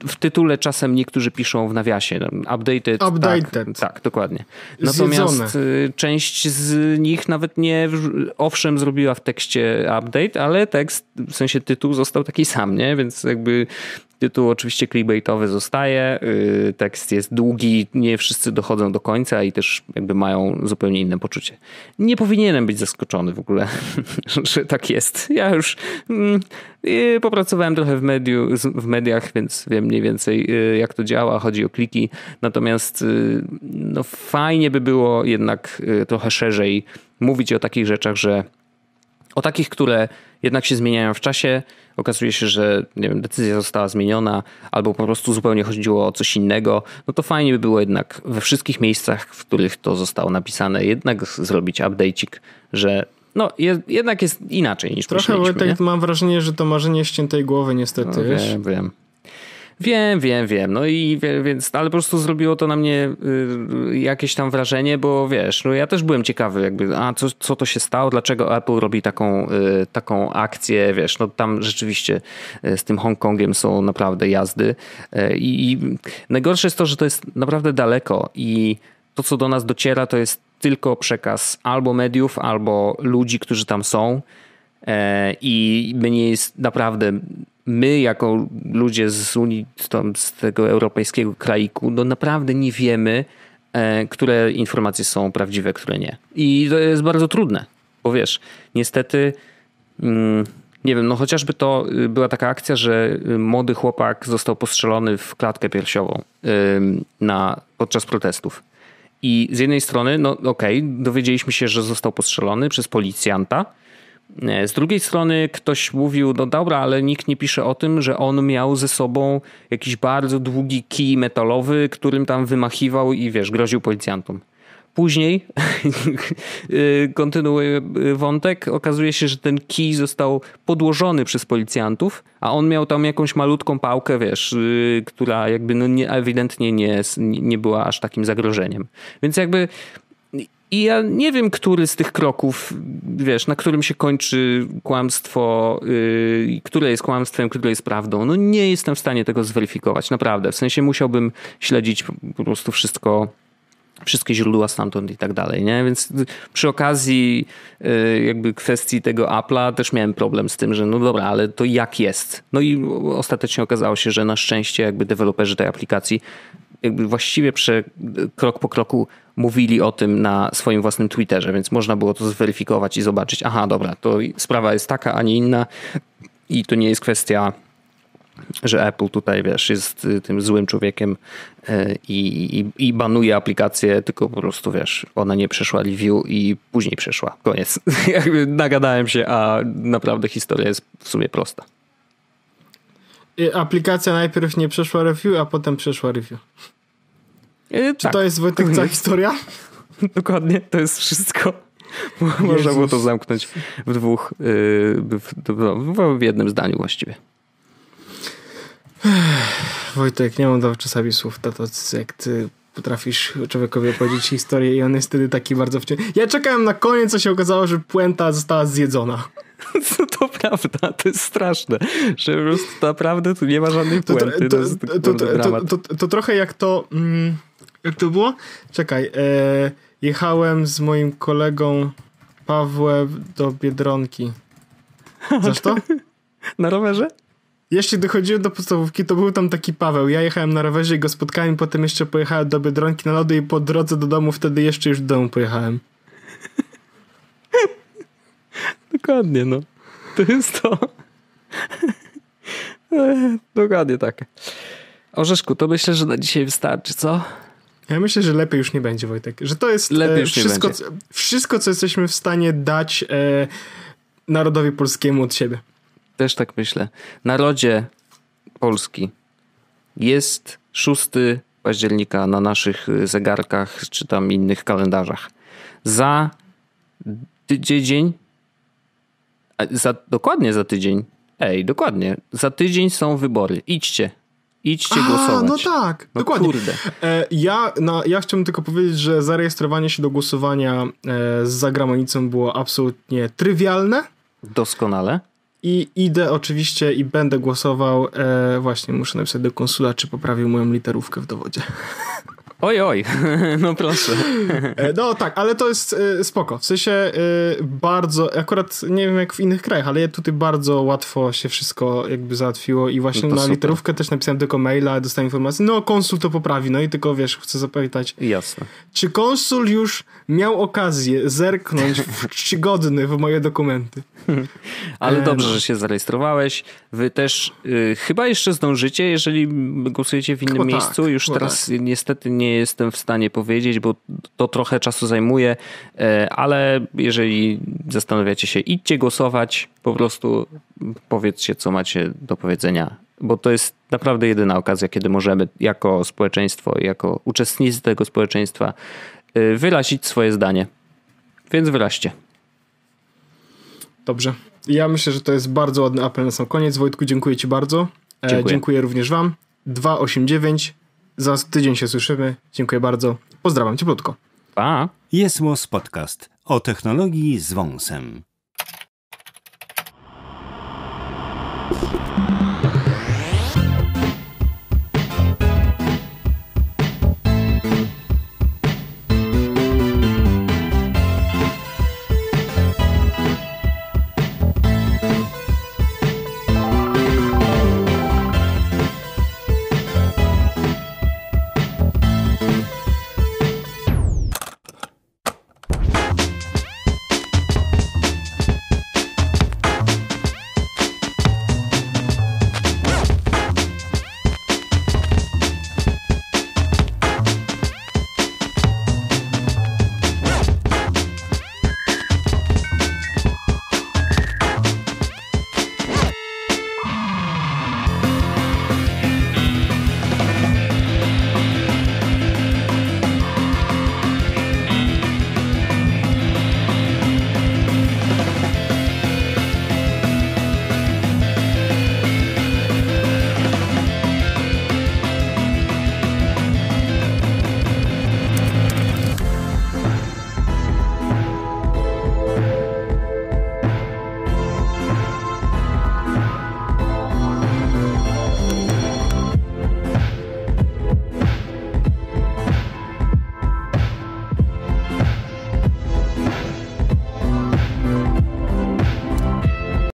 w tytule czasem niektórzy piszą w nawiasie updated. Updated. Tak, tak dokładnie. Natomiast Zjedzone. część z nich nawet nie, owszem, zrobiła w tekście update, ale tekst, w sensie tytuł został taki sam, nie? Więc jakby Tytuł oczywiście clickbaitowy zostaje, y, tekst jest długi, nie wszyscy dochodzą do końca i też jakby mają zupełnie inne poczucie. Nie powinienem być zaskoczony w ogóle, że tak jest. Ja już mm, y, popracowałem trochę w, mediu, w mediach, więc wiem mniej więcej y, jak to działa, chodzi o kliki. Natomiast no, fajnie by było jednak trochę szerzej mówić o takich rzeczach, że o takich, które jednak się zmieniają w czasie, okazuje się, że wiem, decyzja została zmieniona, albo po prostu zupełnie chodziło o coś innego, no to fajnie by było jednak we wszystkich miejscach, w których to zostało napisane, jednak zrobić updatecik, że no, je, jednak jest inaczej niż Trochę myśleliśmy. Trochę tak mam wrażenie, że to marzenie ściętej głowy niestety, no, wiesz? Wiem, wiem. Wiem, wiem, wiem. No i więc, ale po prostu zrobiło to na mnie y, jakieś tam wrażenie, bo wiesz, no ja też byłem ciekawy, jakby, a co, co to się stało, dlaczego Apple robi taką, y, taką akcję, wiesz, no tam rzeczywiście y, z tym Hongkongiem są naprawdę jazdy. I, I najgorsze jest to, że to jest naprawdę daleko i to, co do nas dociera, to jest tylko przekaz albo mediów, albo ludzi, którzy tam są. E, I mnie nie jest naprawdę my jako ludzie z Unii, z tego europejskiego kraiku, no naprawdę nie wiemy, e, które informacje są prawdziwe, które nie. I to jest bardzo trudne, bo wiesz, niestety, mm, nie wiem, no chociażby to y, była taka akcja, że y, młody chłopak został postrzelony w klatkę piersiową y, na, podczas protestów. I z jednej strony, no okej, okay, dowiedzieliśmy się, że został postrzelony przez policjanta, E, z drugiej strony ktoś mówił, no dobra, ale nikt nie pisze o tym, że on miał ze sobą jakiś bardzo długi kij metalowy, którym tam wymachiwał i wiesz, groził policjantom. Później, y, kontynuuję y, wątek, okazuje się, że ten kij został podłożony przez policjantów, a on miał tam jakąś malutką pałkę, wiesz, y, która jakby no nie, ewidentnie nie, nie była aż takim zagrożeniem. Więc jakby i ja nie wiem, który z tych kroków, wiesz, na którym się kończy kłamstwo, yy, które jest kłamstwem, które jest prawdą. No nie jestem w stanie tego zweryfikować, naprawdę. W sensie musiałbym śledzić po prostu wszystko, wszystkie źródła stamtąd i tak dalej, nie? Więc przy okazji yy, jakby kwestii tego Apple'a też miałem problem z tym, że no dobra, ale to jak jest? No i ostatecznie okazało się, że na szczęście jakby deweloperzy tej aplikacji jakby właściwie prze, krok po kroku mówili o tym na swoim własnym Twitterze, więc można było to zweryfikować i zobaczyć, aha, dobra, to sprawa jest taka, a nie inna i to nie jest kwestia że Apple tutaj, wiesz, jest y, tym złym człowiekiem y, i, i, i, banuje aplikację, tylko po prostu, wiesz, ona nie przeszła review i później przeszła. Koniec. Jakby nagadałem się, a naprawdę historia jest w sumie prosta. Y, aplikacja najpierw nie przeszła review, a potem przeszła review. Yy, Czy tak. to jest Wojtek cała historia? Dokładnie, to jest wszystko. Można było to zamknąć w dwóch, yy, w, w, w, jednym zdaniu właściwie. Wojtek, nie mam do czasami słów to, jak ty potrafisz człowiekowi opowiedzieć historię i on jest wtedy taki bardzo wciąż. Ja czekałem na koniec, co się okazało, że puenta została zjedzona. No to prawda, to jest straszne, że po prostu naprawdę tu nie ma żadnej puenty. To, to, to, to, trochę jak to... Mm jak to było? Czekaj, e, jechałem z moim kolegą Pawłem do Biedronki. Znasz to? Na rowerze? Jeśli dochodziłem do podstawówki, to był tam taki Paweł. Ja jechałem na rowerze i go spotkałem, potem jeszcze pojechałem do Biedronki na lody i po drodze do domu wtedy jeszcze już do domu pojechałem. Dokładnie, no. To jest to. E, dokładnie tak. Orzeszku, to myślę, że na dzisiaj wystarczy, co? Ja myślę, że lepiej już nie będzie, Wojtek. Że to jest lepiej e, już wszystko, nie będzie. wszystko, co jesteśmy w stanie dać e, narodowi polskiemu od siebie. Też tak myślę. Narodzie Polski jest 6 października na naszych e, zegarkach czy tam innych kalendarzach. Za tydzień, za, dokładnie za tydzień, ej, dokładnie, za tydzień są wybory. Idźcie, idźcie A, no głosować. No tak, no dokładnie. Kurde. E, ja, na, ja chciałbym tylko powiedzieć, że zarejestrowanie się do głosowania z e, zagranicą było absolutnie trywialne. Doskonale. I idę oczywiście i będę głosował. E, właśnie muszę napisać do konsula, czy poprawił moją literówkę w dowodzie. Oj, oj, no proszę. E, no tak, ale to jest e, spoko. W sensie e, bardzo, akurat nie wiem jak w innych krajach, ale tutaj bardzo łatwo się wszystko jakby załatwiło i właśnie no na super. literówkę też napisałem tylko maila, dostałem informację, no konsul to poprawi, no i tylko wiesz, chcę zapytać. Jasne. Czy konsul już miał okazję zerknąć w czcigodny w moje dokumenty? ale dobrze, no. że się zarejestrowałeś. Wy też y, chyba jeszcze zdążycie, jeżeli głosujecie w innym chyba tak, miejscu. Tak, już teraz tak. niestety nie nie jestem w stanie powiedzieć, bo to trochę czasu zajmuje, e, ale jeżeli zastanawiacie się, idźcie głosować, po prostu powiedzcie, co macie do powiedzenia, bo to jest naprawdę jedyna okazja, kiedy możemy jako społeczeństwo, jako uczestnicy tego społeczeństwa e, wyrazić swoje zdanie. Więc wyraźcie. Dobrze. Ja myślę, że to jest bardzo ładny apel na sam koniec. Wojtku, dziękuję Ci bardzo. E, dziękuję, e, dziękuję również Wam. 289 za tydzień się słyszymy. Dziękuję bardzo. Pozdrawiam cieplutko. Pa. Jest Podcast o technologii z wąsem.